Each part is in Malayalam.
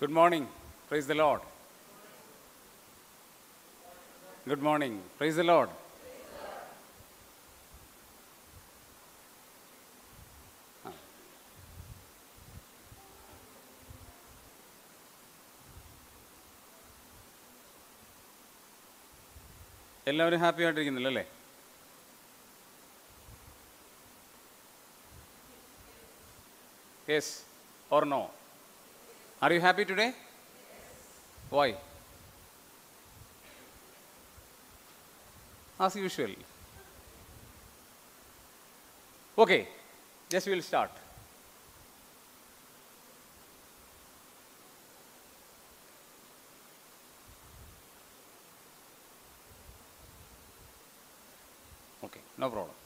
Good morning. Praise the Lord. Good morning. Praise the Lord. എല്ലാവരും ഹാപ്പി ആയിട്ടിരിക്കുന്നില്ല അല്ലേ yes or no are you happy today? Yes. Why? As usual. Okay, yes, we will start. Okay, no problem.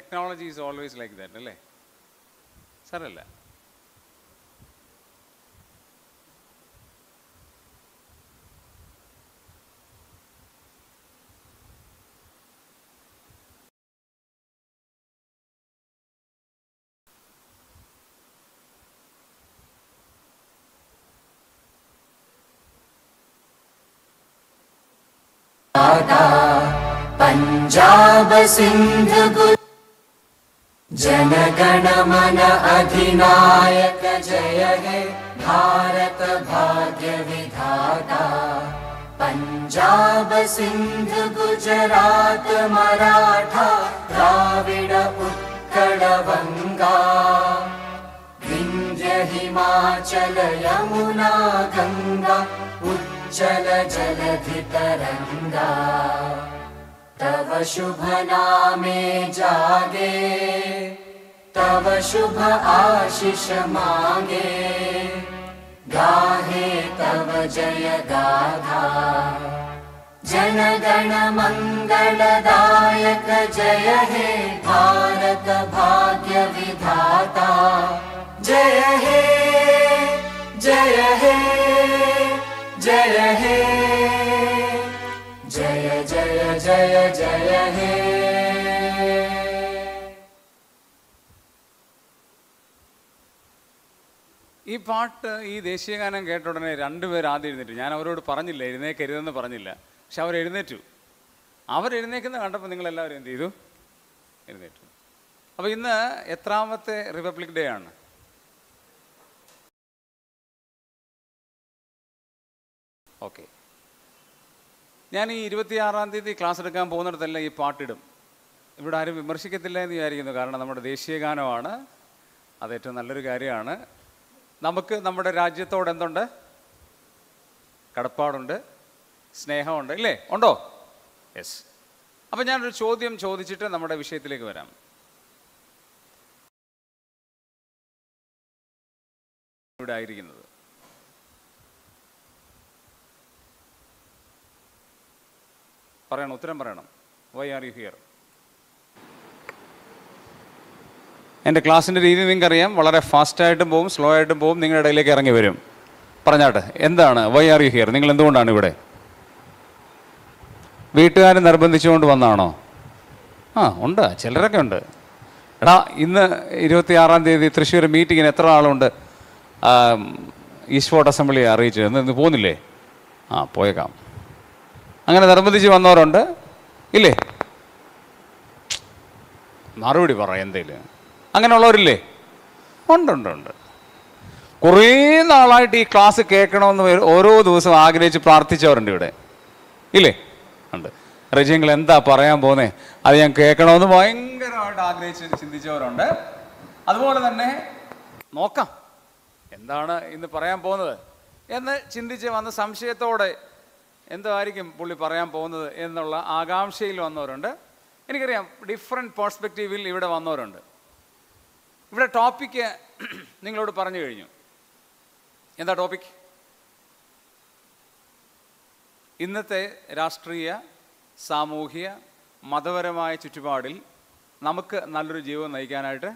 technology is always like that, right? ಸರಲ್ಲ पंजाब सिंध गुल जनगणमन अधिनायक जय हे भारत भाग्य विधाता पञ्जाब सिन्ध गुजरात मराठा द्राविड उत्कल वङ्गा हिमाचल यमुना गङ्गा उज्जल तव शुभनामे जागे तव शुभ आशिष मागे गाहे तव जय गाधा जनगण दायक जय हे भारत भाग्य विधाता जय हे जय हे जय हे ജയ ജയ ജയ ജയ ഹേ ഈ പാട്ട് ഈ ദേശീയഗാനം കേട്ട ഉടനെ രണ്ടുപേർ ആദ്യം എഴുന്നേറ്റു ഞാൻ അവരോട് പറഞ്ഞില്ല എഴുന്നേക്കരുതെന്ന് പറഞ്ഞില്ല പക്ഷെ അവർ എഴുന്നേറ്റു അവർ എഴുന്നേക്കുന്ന കണ്ടപ്പോൾ നിങ്ങളെല്ലാവരും എന്ത് ചെയ്തു എഴുന്നേറ്റു അപ്പോൾ ഇന്ന് എത്രാമത്തെ റിപ്പബ്ലിക് ഡേ ആണ് ഓക്കെ ഞാൻ ഈ ഇരുപത്തിയാറാം തീയതി ക്ലാസ് എടുക്കാൻ പോകുന്നിടത്തെല്ലാം ഈ പാട്ടിടും ഇവിടെ ആരും വിമർശിക്കത്തില്ല എന്ന് വിചാരിക്കുന്നു കാരണം നമ്മുടെ ദേശീയ ഗാനമാണ് അത് ഏറ്റവും നല്ലൊരു കാര്യമാണ് നമുക്ക് നമ്മുടെ രാജ്യത്തോട് എന്തുണ്ട് കടപ്പാടുണ്ട് സ്നേഹമുണ്ട് ഇല്ലേ ഉണ്ടോ യെസ് അപ്പം ഞാനൊരു ചോദ്യം ചോദിച്ചിട്ട് നമ്മുടെ വിഷയത്തിലേക്ക് വരാം ഇവിടെ ആയിരിക്കുന്നത് പറയണം ഉത്തരം പറയണം വൈ ആർ യു ഹിയർ എൻ്റെ ക്ലാസ്സിൻ്റെ രീതി അറിയാം വളരെ ഫാസ്റ്റായിട്ടും പോവും സ്ലോ ആയിട്ടും പോവും നിങ്ങളുടെ ഇടയിലേക്ക് ഇറങ്ങി വരും പറഞ്ഞാട്ടെ എന്താണ് വൈ ആർ യു ഹിയർ നിങ്ങൾ എന്തുകൊണ്ടാണ് ഇവിടെ വീട്ടുകാർ നിർബന്ധിച്ചുകൊണ്ട് വന്നാണോ ആ ഉണ്ട് ചിലരൊക്കെ ഉണ്ട് എടാ ഇന്ന് ആറാം തീയതി തൃശ്ശൂർ മീറ്റിങ്ങിന് എത്ര ആളുണ്ട് ഈസ്റ്റ് ഫോർട്ട് അസംബ്ലിയെ അറിയിച്ചു ഇന്ന് പോകുന്നില്ലേ ആ പോയേക്കാം അങ്ങനെ നിർബന്ധിച്ച് വന്നവരുണ്ട് ഇല്ലേ മറുപടി പറ എന്തേലും അങ്ങനെയുള്ളവരില്ലേ ഉണ്ട് ഉണ്ട് ഉണ്ട് കുറേ നാളായിട്ട് ഈ ക്ലാസ് കേൾക്കണമെന്ന് ഓരോ ദിവസവും ആഗ്രഹിച്ച് പ്രാർത്ഥിച്ചവരുണ്ട് ഇവിടെ ഇല്ലേ ഉണ്ട് റജിയങ്ങൾ എന്താ പറയാൻ പോകുന്നത് അത് ഞാൻ കേൾക്കണമെന്ന് ഭയങ്കരമായിട്ട് ആഗ്രഹിച്ച് ചിന്തിച്ചവരുണ്ട് അതുപോലെ തന്നെ നോക്കാം എന്താണ് ഇന്ന് പറയാൻ പോകുന്നത് എന്ന് ചിന്തിച്ച് വന്ന സംശയത്തോടെ എന്തായിരിക്കും പുള്ളി പറയാൻ പോകുന്നത് എന്നുള്ള ആകാംക്ഷയിൽ വന്നവരുണ്ട് എനിക്കറിയാം ഡിഫറെൻ്റ് പേഴ്സ്പെക്റ്റീവിൽ ഇവിടെ വന്നവരുണ്ട് ഇവിടെ ടോപ്പിക്ക് നിങ്ങളോട് പറഞ്ഞു കഴിഞ്ഞു എന്താ ടോപ്പിക് ഇന്നത്തെ രാഷ്ട്രീയ സാമൂഹിക മതപരമായ ചുറ്റുപാടിൽ നമുക്ക് നല്ലൊരു ജീവിതം നയിക്കാനായിട്ട്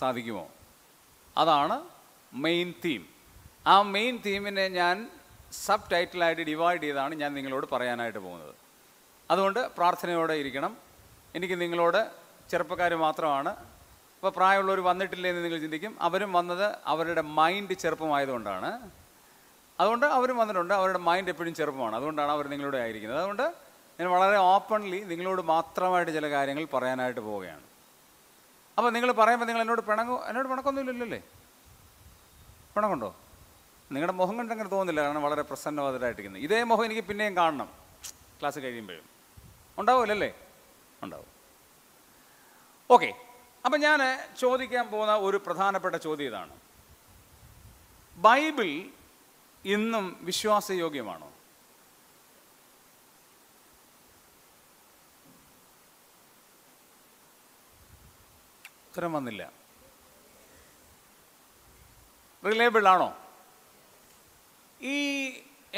സാധിക്കുമോ അതാണ് മെയിൻ തീം ആ മെയിൻ തീമിനെ ഞാൻ സബ് ടൈറ്റിലായിട്ട് ഡിവൈഡ് ചെയ്താണ് ഞാൻ നിങ്ങളോട് പറയാനായിട്ട് പോകുന്നത് അതുകൊണ്ട് പ്രാർത്ഥനയോടെ ഇരിക്കണം എനിക്ക് നിങ്ങളോട് ചെറുപ്പക്കാർ മാത്രമാണ് ഇപ്പോൾ പ്രായമുള്ളവർ വന്നിട്ടില്ലേ എന്ന് നിങ്ങൾ ചിന്തിക്കും അവരും വന്നത് അവരുടെ മൈൻഡ് ചെറുപ്പമായതുകൊണ്ടാണ് അതുകൊണ്ട് അവരും വന്നിട്ടുണ്ട് അവരുടെ മൈൻഡ് എപ്പോഴും ചെറുപ്പമാണ് അതുകൊണ്ടാണ് അവർ നിങ്ങളോട് ആയിരിക്കുന്നത് അതുകൊണ്ട് ഞാൻ വളരെ ഓപ്പൺലി നിങ്ങളോട് മാത്രമായിട്ട് ചില കാര്യങ്ങൾ പറയാനായിട്ട് പോവുകയാണ് അപ്പോൾ നിങ്ങൾ പറയുമ്പോൾ നിങ്ങൾ എന്നോട് പിണങ്ങോ എന്നോട് പിണക്കൊന്നുമില്ലല്ലേ പിണക്കുണ്ടോ നിങ്ങളുടെ മുഖം കണ്ട് അങ്ങനെ തോന്നുന്നില്ല കാരണം വളരെ പ്രസന്നവാദരായിട്ടിരിക്കുന്നത് ഇതേ മുഖം എനിക്ക് പിന്നെയും കാണണം ക്ലാസ് കഴിയുമ്പോഴും ഉണ്ടാവുമല്ലേ ഉണ്ടാവും ഓക്കെ അപ്പം ഞാൻ ചോദിക്കാൻ പോകുന്ന ഒരു പ്രധാനപ്പെട്ട ചോദ്യം ഇതാണ് ബൈബിൾ ഇന്നും വിശ്വാസയോഗ്യമാണോ ഉത്തരം വന്നില്ല റിലേബിൾ ആണോ ഈ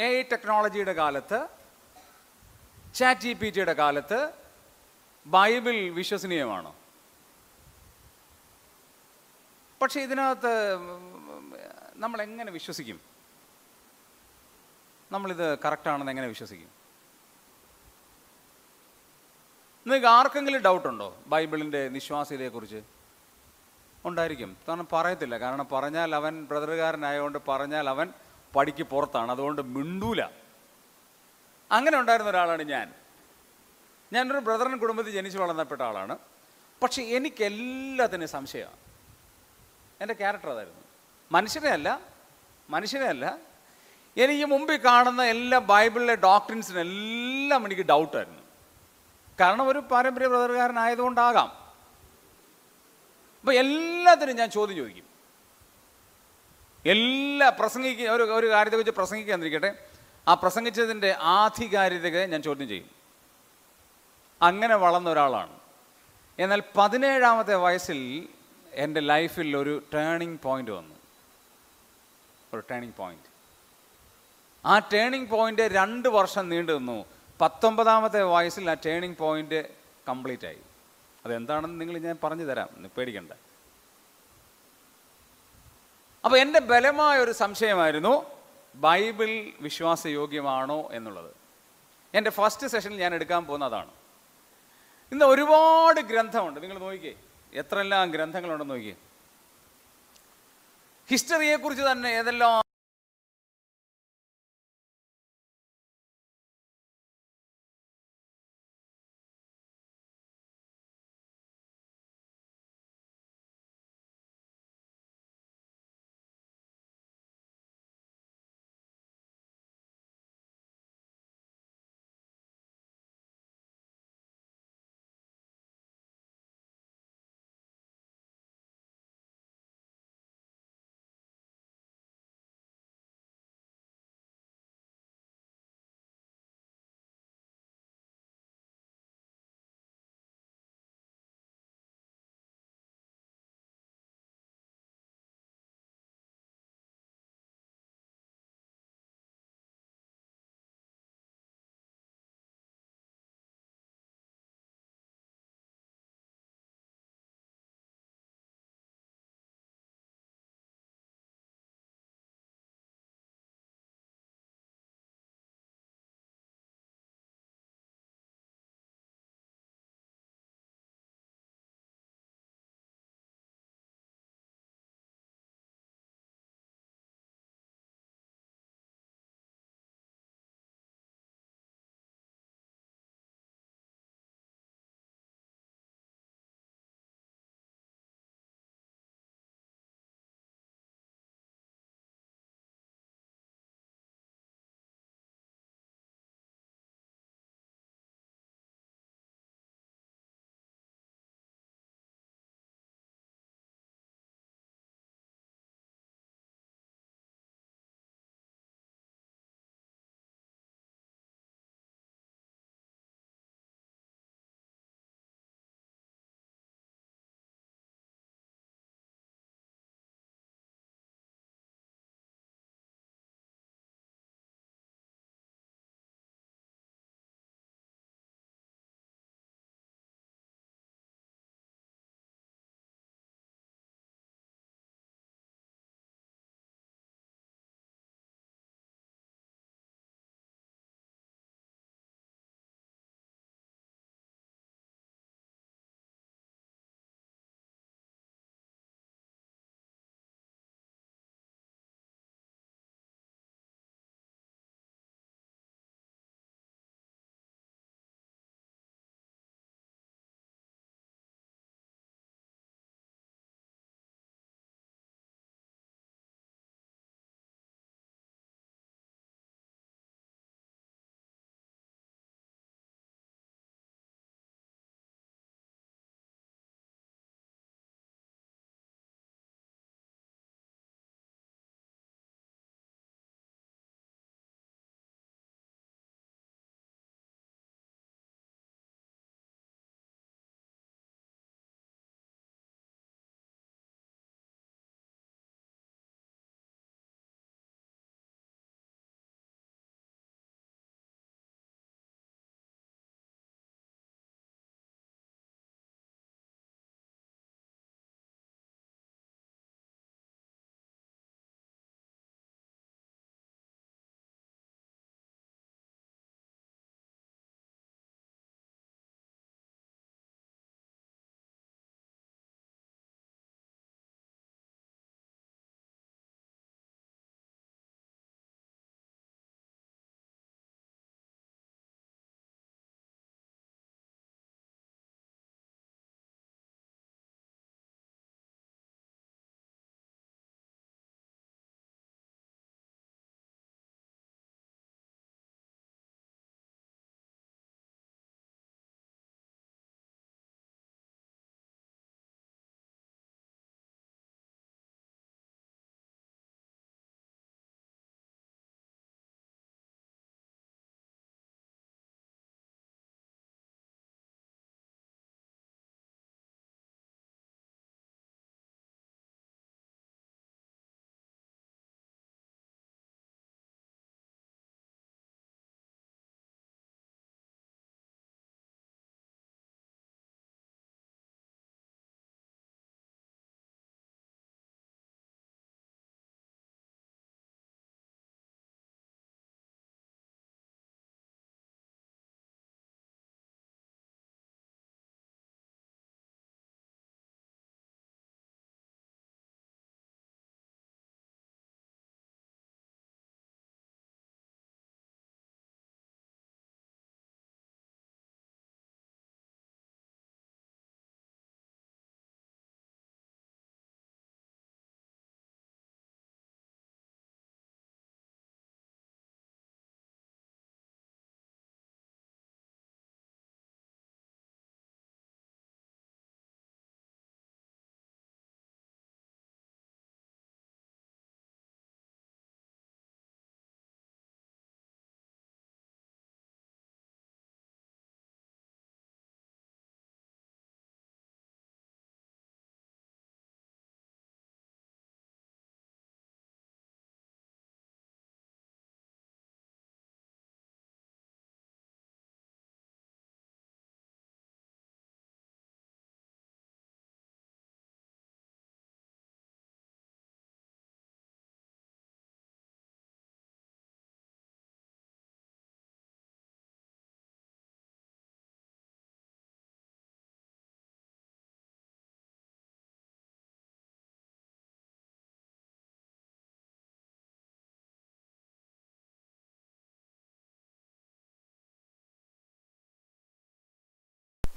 എ ഐ ടെക്നോളജിയുടെ കാലത്ത് ചാറ്റ് ജി പി ടിയുടെ കാലത്ത് ബൈബിൾ വിശ്വസനീയമാണ് പക്ഷേ ഇതിനകത്ത് നമ്മൾ എങ്ങനെ വിശ്വസിക്കും നമ്മളിത് കറക്റ്റാണെന്ന് എങ്ങനെ വിശ്വസിക്കും നിങ്ങൾക്ക് ആർക്കെങ്കിലും ഡൗട്ടുണ്ടോ ബൈബിളിൻ്റെ നിശ്വാസ്യതയെക്കുറിച്ച് ഉണ്ടായിരിക്കും കാരണം പറയത്തില്ല കാരണം പറഞ്ഞാൽ അവൻ ബ്രദറുകാരനായതുകൊണ്ട് പറഞ്ഞാൽ അവൻ പടിക്ക് പുറത്താണ് അതുകൊണ്ട് മിണ്ടൂല അങ്ങനെ ഉണ്ടായിരുന്ന ഒരാളാണ് ഞാൻ ഞാനൊരു ബ്രദറിൻ കുടുംബത്തിൽ ജനിച്ചു വളർന്നപ്പെട്ട ആളാണ് പക്ഷെ എനിക്കെല്ലാത്തിനും സംശയമാണ് എൻ്റെ ക്യാരക്ടർ അതായിരുന്നു മനുഷ്യനെ അല്ല മനുഷ്യനെ അല്ല എനിക്ക് മുമ്പിൽ കാണുന്ന എല്ലാ ബൈബിളിലെ ഡോക്ടറിൻസിനെല്ലാം എനിക്ക് ഡൗട്ടായിരുന്നു കാരണം ഒരു പാരമ്പര്യ ബ്രദർകാരനായതുകൊണ്ടാകാം അപ്പോൾ എല്ലാത്തിനും ഞാൻ ചോദ്യം ചോദിക്കും എല്ലാ പ്രസംഗിക്ക ഒരു ഒരു കാര്യത്തെക്കുറിച്ച് പ്രസംഗിക്കാന്നിരിക്കട്ടെ ആ പ്രസംഗിച്ചതിൻ്റെ ആധികാരികതയെ ഞാൻ ചോദ്യം ചെയ്യും അങ്ങനെ വളർന്ന ഒരാളാണ് എന്നാൽ പതിനേഴാമത്തെ വയസ്സിൽ എൻ്റെ ലൈഫിൽ ഒരു ടേണിംഗ് പോയിന്റ് വന്നു ഒരു ടേണിംഗ് പോയിന്റ് ആ ടേണിംഗ് പോയിന്റ് രണ്ട് വർഷം നീണ്ടു നിന്നു പത്തൊമ്പതാമത്തെ വയസ്സിൽ ആ ടേണിംഗ് പോയിന്റ് കംപ്ലീറ്റ് ആയി അതെന്താണെന്ന് നിങ്ങൾ ഞാൻ പറഞ്ഞു തരാം പേടിക്കണ്ട അപ്പോൾ എൻ്റെ ബലമായ ഒരു സംശയമായിരുന്നു ബൈബിൾ വിശ്വാസയോഗ്യമാണോ എന്നുള്ളത് എൻ്റെ ഫസ്റ്റ് സെഷനിൽ ഞാൻ എടുക്കാൻ പോകുന്നതാണ് ഇന്ന് ഒരുപാട് ഗ്രന്ഥമുണ്ട് നിങ്ങൾ നോക്കിക്കേ എത്രയെല്ലാം ഗ്രന്ഥങ്ങളുണ്ടെന്ന് നോക്കിയേ ഹിസ്റ്ററിയെക്കുറിച്ച് തന്നെ ഏതെല്ലാം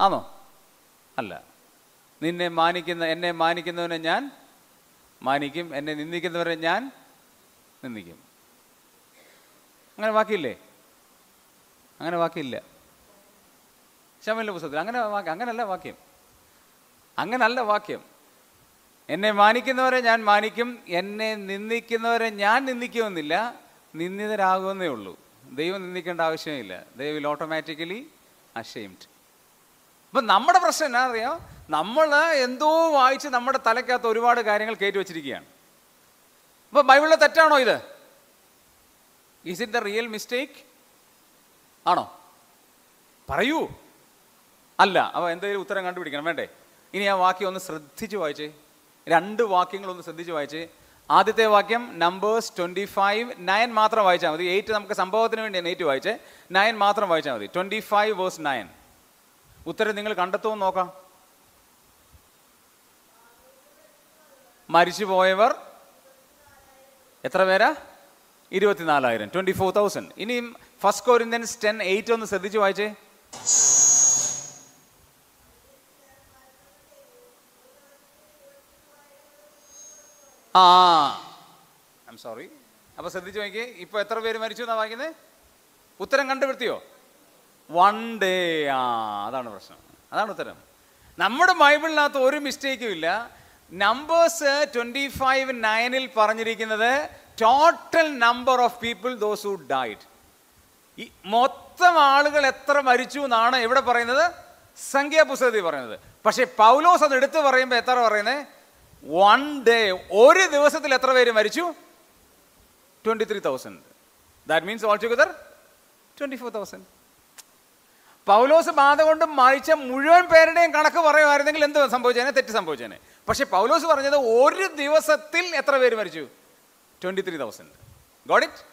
ആണോ അല്ല നിന്നെ മാനിക്കുന്ന എന്നെ മാനിക്കുന്നവനെ ഞാൻ മാനിക്കും എന്നെ നിന്ദിക്കുന്നവരെ ഞാൻ നിന്ദിക്കും അങ്ങനെ വാക്കിയില്ലേ അങ്ങനെ വാക്കിയില്ല ശമലിൻ്റെ പുസ്തകത്തിൽ അങ്ങനെ അങ്ങനല്ല വാക്യം അങ്ങനല്ല വാക്യം എന്നെ മാനിക്കുന്നവരെ ഞാൻ മാനിക്കും എന്നെ നിന്ദിക്കുന്നവരെ ഞാൻ നിന്ദിക്കുമെന്നില്ല നിന്ദിതരാകുമെന്നേ ഉള്ളൂ ദൈവം നിന്ദിക്കേണ്ട ആവശ്യമില്ല ദൈവം വിൽ ഓട്ടോമാറ്റിക്കലി അഷെയിംഡ് അപ്പം നമ്മുടെ പ്രശ്നം എന്നാ അറിയാം നമ്മൾ എന്തോ വായിച്ച് നമ്മുടെ തലയ്ക്കകത്ത് ഒരുപാട് കാര്യങ്ങൾ കയറ്റി വെച്ചിരിക്കുകയാണ് അപ്പോൾ ബൈബിളിലെ തെറ്റാണോ ഇത് is it the real mistake ആണോ പറയൂ അല്ല അപ്പോൾ എന്തെങ്കിലും ഉത്തരം കണ്ടുപിടിക്കണം വേണ്ടേ ഇനി ആ വാക്യം ഒന്ന് ശ്രദ്ധിച്ച് വായിച്ചേ രണ്ട് വാക്യങ്ങൾ ഒന്ന് ശ്രദ്ധിച്ച് വായിച്ചേ ആദ്യത്തെ വാക്യം നമ്പേഴ്സ് ട്വൻറ്റി ഫൈവ് നയൻ മാത്രം വായിച്ചാൽ മതി എയ്റ്റ് നമുക്ക് സംഭവത്തിന് വേണ്ടി നെയ്റ്റ് വായിച്ചേ നയൻ മാത്രം വായിച്ചാൽ മതി ട്വൻറ്റി ഫൈവ് വേഴ്സ് നയൻ ഉത്തരം നിങ്ങൾ കണ്ടെത്തുമോ നോക്കാം മരിച്ചു പോയവർ എത്ര പേരാ ഇരുപത്തിനാലായിരം ട്വന്റി ഫോർ തൗസൻഡ് ഇനിയും ഫസ്റ്റ് കോരിന്ത്യൻസ് ടെൻ എയ്റ്റ് ഒന്ന് ശ്രദ്ധിച്ച് വായിച്ചേ ആ സോറി അപ്പോൾ ശ്രദ്ധിച്ച് നോക്കിയേ ഇപ്പൊ എത്ര പേര് മരിച്ചു എന്നാ വായിക്കുന്നത് ഉത്തരം കണ്ടുപിടുത്തിയോ വൺ ഡേ ആ അതാണ് പ്രശ്നം അതാണ് ഉത്തരം നമ്മുടെ ബൈബിളിനകത്ത് ഒരു മിസ്റ്റേക്കും ഇല്ല നമ്പേഴ്സ് ട്വൻറ്റി ഫൈവ് നയനിൽ പറഞ്ഞിരിക്കുന്നത് total number of people those who died ഈ മൊത്തം ആളുകൾ എത്ര മരിച്ചു എന്നാണ് ഇവിടെ പറയുന്നത് സംഖ്യാപുസ്തകത്തിൽ പറയുന്നത് പക്ഷേ പൗലോസ് അത് എടുത്തു പറയുമ്പോൾ എത്ര പറയുന്നത് വൺ ഡേ ഒരു ദിവസത്തിൽ എത്ര പേര് മരിച്ചു twenty three thousand that means all together twenty four thousand പൗലോസ് ബാധ കൊണ്ട് മരിച്ച മുഴുവൻ പേരുടെയും കണക്ക് പറയുമായിരുന്നെങ്കിൽ എന്ത് സംഭവിച്ചേനെ തെറ്റ് സംഭവിച്ചേനെ പക്ഷേ പൗലോസ് പറഞ്ഞത് ഒരു ദിവസത്തിൽ എത്ര പേര് മരിച്ചു twenty three thousand got it it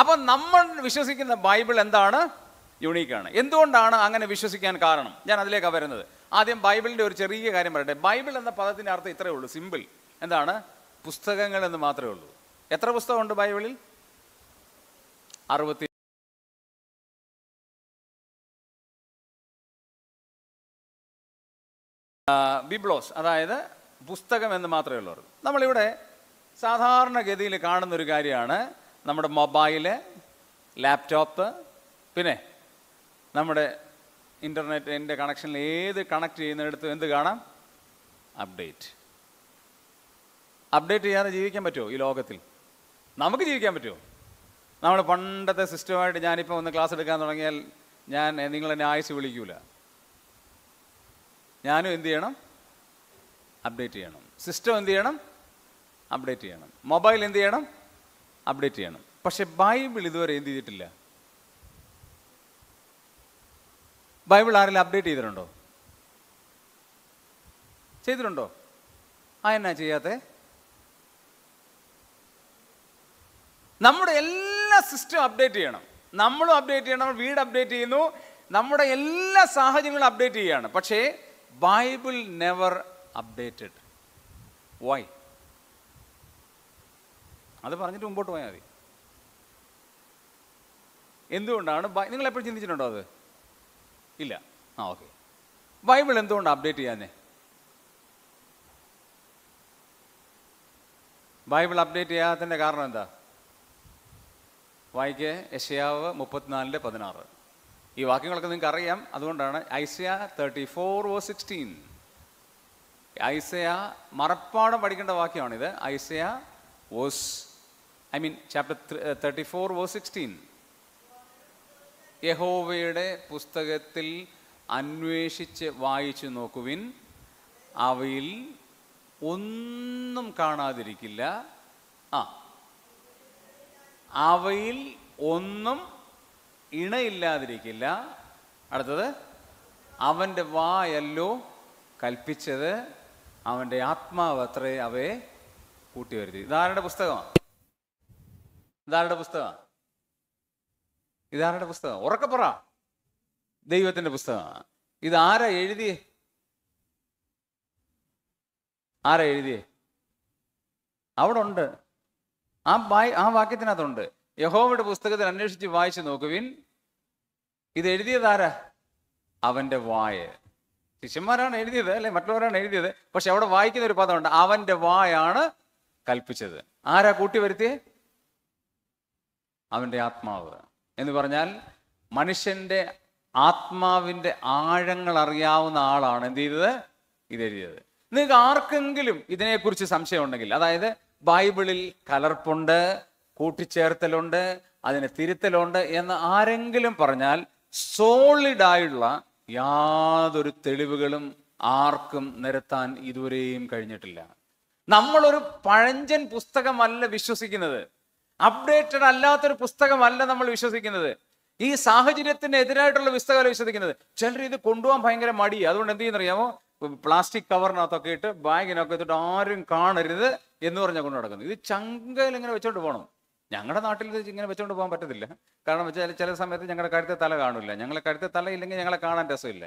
അപ്പം നമ്മൾ വിശ്വസിക്കുന്ന ബൈബിൾ എന്താണ് യുണീക്കാണ് എന്തുകൊണ്ടാണ് അങ്ങനെ വിശ്വസിക്കാൻ കാരണം ഞാൻ അതിലേക്കാണ് വരുന്നത് ആദ്യം ബൈബിളിൻ്റെ ഒരു ചെറിയ കാര്യം പറയട്ടെ ബൈബിൾ എന്ന പദത്തിൻ്റെ അർത്ഥം ഇത്രയേ ഉള്ളൂ സിമ്പിൾ എന്താണ് പുസ്തകങ്ങൾ എന്ന് മാത്രമേ ഉള്ളൂ എത്ര പുസ്തകമുണ്ട് ബൈബിളിൽ അറുപത്തി ബിബ്ലോസ് അതായത് പുസ്തകം എന്ന് മാത്രമേ ഉള്ളൂ നമ്മളിവിടെ സാധാരണഗതിയിൽ കാണുന്നൊരു കാര്യമാണ് നമ്മുടെ മൊബൈല് ലാപ്ടോപ്പ് പിന്നെ നമ്മുടെ ഇൻ്റർനെറ്റിൻ്റെ കണക്ഷനിൽ ഏത് കണക്ട് ചെയ്യുന്നിടത്തും എന്ത് കാണാം അപ്ഡേറ്റ് അപ്ഡേറ്റ് ചെയ്യാതെ ജീവിക്കാൻ പറ്റുമോ ഈ ലോകത്തിൽ നമുക്ക് ജീവിക്കാൻ പറ്റുമോ നമ്മൾ പണ്ടത്തെ സിസ്റ്റമായിട്ട് ഞാനിപ്പോൾ ഒന്ന് ക്ലാസ് എടുക്കാൻ തുടങ്ങിയാൽ ഞാൻ നിങ്ങളെന്നെ ആയുസ് വിളിക്കൂല ഞാനും എന്ത് ചെയ്യണം അപ്ഡേറ്റ് ചെയ്യണം സിസ്റ്റം എന്ത് ചെയ്യണം അപ്ഡേറ്റ് ചെയ്യണം മൊബൈൽ എന്ത് ചെയ്യണം അപ്ഡേറ്റ് ചെയ്യണം പക്ഷെ ബൈബിൾ ഇതുവരെ എന്ത് ചെയ്തിട്ടില്ല ബൈബിൾ ആരെങ്കിലും അപ്ഡേറ്റ് ചെയ്തിട്ടുണ്ടോ ചെയ്തിട്ടുണ്ടോ ആ എന്നാ ചെയ്യാത്തേ നമ്മുടെ എല്ലാ സിസ്റ്റം അപ്ഡേറ്റ് ചെയ്യണം നമ്മളും അപ്ഡേറ്റ് ചെയ്യണം വീട് അപ്ഡേറ്റ് ചെയ്യുന്നു നമ്മുടെ എല്ലാ സാഹചര്യങ്ങളും അപ്ഡേറ്റ് ചെയ്യുകയാണ് പക്ഷേ ബൈബിൾ നെവർ അപ്ഡേറ്റഡ് വൈ അത് പറഞ്ഞിട്ട് മുമ്പോട്ട് പോയാൽ മതി എന്തുകൊണ്ടാണ് നിങ്ങൾ എപ്പോഴും ചിന്തിച്ചിട്ടുണ്ടോ അത് ഇല്ല ആ ഓക്കെ ബൈബിൾ എന്തുകൊണ്ട് അപ്ഡേറ്റ് ചെയ്യാന്നേ ബൈബിൾ അപ്ഡേറ്റ് ചെയ്യാത്തതിൻ്റെ കാരണം എന്താ വായിക്കേ യശയാവ് മുപ്പത്തിനാലിൻ്റെ പതിനാറ് ഈ വാക്യങ്ങളൊക്കെ നിങ്ങൾക്ക് അറിയാം അതുകൊണ്ടാണ് Isaiah thirty four oh sixteen Isaiah മറപ്പാടം പഠിക്കേണ്ട വാക്യമാണിത് Isaiah verse I mean chapter thirty four oh sixteen യഹോവയുടെ പുസ്തകത്തിൽ അന്വേഷിച്ച് വായിച്ചു നോക്കുവിൻ അവയിൽ ഒന്നും കാണാതിരിക്കില്ല ആ അവയിൽ ഒന്നും ഇണയില്ലാതിരിക്കില്ല അടുത്തത് അവൻ്റെ വായല്ലോ കൽപ്പിച്ചത് അവൻ്റെ ആത്മാവ് അത്രേ അവയെ കൂട്ടി വരുത്തി ഇതാരുടെ പുസ്തകമാണ് ഇതാരുടെ പുസ്തകമാണ് ഇതാരുടെ പുസ്തകം ഉറക്കപ്പുറ ദൈവത്തിൻ്റെ പുസ്തകമാണ് ഇത് ആരാ എഴുതിയേ ആരാ എഴുതിയേ അവിടെ ഉണ്ട് ആ ആ വാക്യത്തിനകത്തുണ്ട് യഹോവയുടെ പുസ്തകത്തിൽ അന്വേഷിച്ച് വായിച്ചു നോക്കുവിൻ ഇത് എഴുതിയതാരാ അവന്റെ വായ ശിഷ്യന്മാരാണ് എഴുതിയത് അല്ലെ മറ്റുള്ളവരാണ് എഴുതിയത് പക്ഷെ അവിടെ വായിക്കുന്ന ഒരു പദമുണ്ട് അവന്റെ വായാണ് കൽപ്പിച്ചത് ആരാ കൂട്ടി വരുത്തിയേ അവന്റെ ആത്മാവ് എന്ന് പറഞ്ഞാൽ മനുഷ്യന്റെ ആത്മാവിന്റെ ആഴങ്ങൾ അറിയാവുന്ന ആളാണ് എന്ത് ചെയ്തത് എഴുതിയത് നിങ്ങൾക്ക് ആർക്കെങ്കിലും ഇതിനെക്കുറിച്ച് സംശയം ഉണ്ടെങ്കിൽ അതായത് ബൈബിളിൽ കലർപ്പുണ്ട് കൂട്ടിച്ചേർത്തലുണ്ട് അതിന് തിരുത്തലുണ്ട് എന്ന് ആരെങ്കിലും പറഞ്ഞാൽ സോളിഡായുള്ള യാതൊരു തെളിവുകളും ആർക്കും നിരത്താൻ ഇതുവരെയും കഴിഞ്ഞിട്ടില്ല നമ്മളൊരു പഴഞ്ചൻ പുസ്തകമല്ല വിശ്വസിക്കുന്നത് അപ്ഡേറ്റഡ് അല്ലാത്തൊരു പുസ്തകമല്ല നമ്മൾ വിശ്വസിക്കുന്നത് ഈ സാഹചര്യത്തിന് എതിരായിട്ടുള്ള പുസ്തകമല്ല വിശ്വസിക്കുന്നത് ചിലർ ഇത് കൊണ്ടുപോകാൻ ഭയങ്കര മടി അതുകൊണ്ട് എന്ത് ചെയ്യുന്നറിയാമോ പ്ലാസ്റ്റിക് കവറിനകത്തൊക്കെ ഇട്ട് ബാഗിനൊക്കെ ഇട്ടിട്ട് ആരും കാണരുത് എന്ന് പറഞ്ഞാൽ കൊണ്ട് നടക്കുന്നത് ഇത് ചങ്കയിൽ ഇങ്ങനെ വെച്ചോണ്ട് പോകണം ഞങ്ങളുടെ നാട്ടിൽ ഇത് ഇങ്ങനെ വെച്ചുകൊണ്ട് പോകാൻ പറ്റത്തില്ല കാരണം വെച്ചാൽ ചില സമയത്ത് ഞങ്ങളുടെ കഴുത്തെ തല കാണില്ല ഞങ്ങളെ കഴുത്തെ തല ഇല്ലെങ്കിൽ ഞങ്ങളെ കാണാൻ രസമില്ല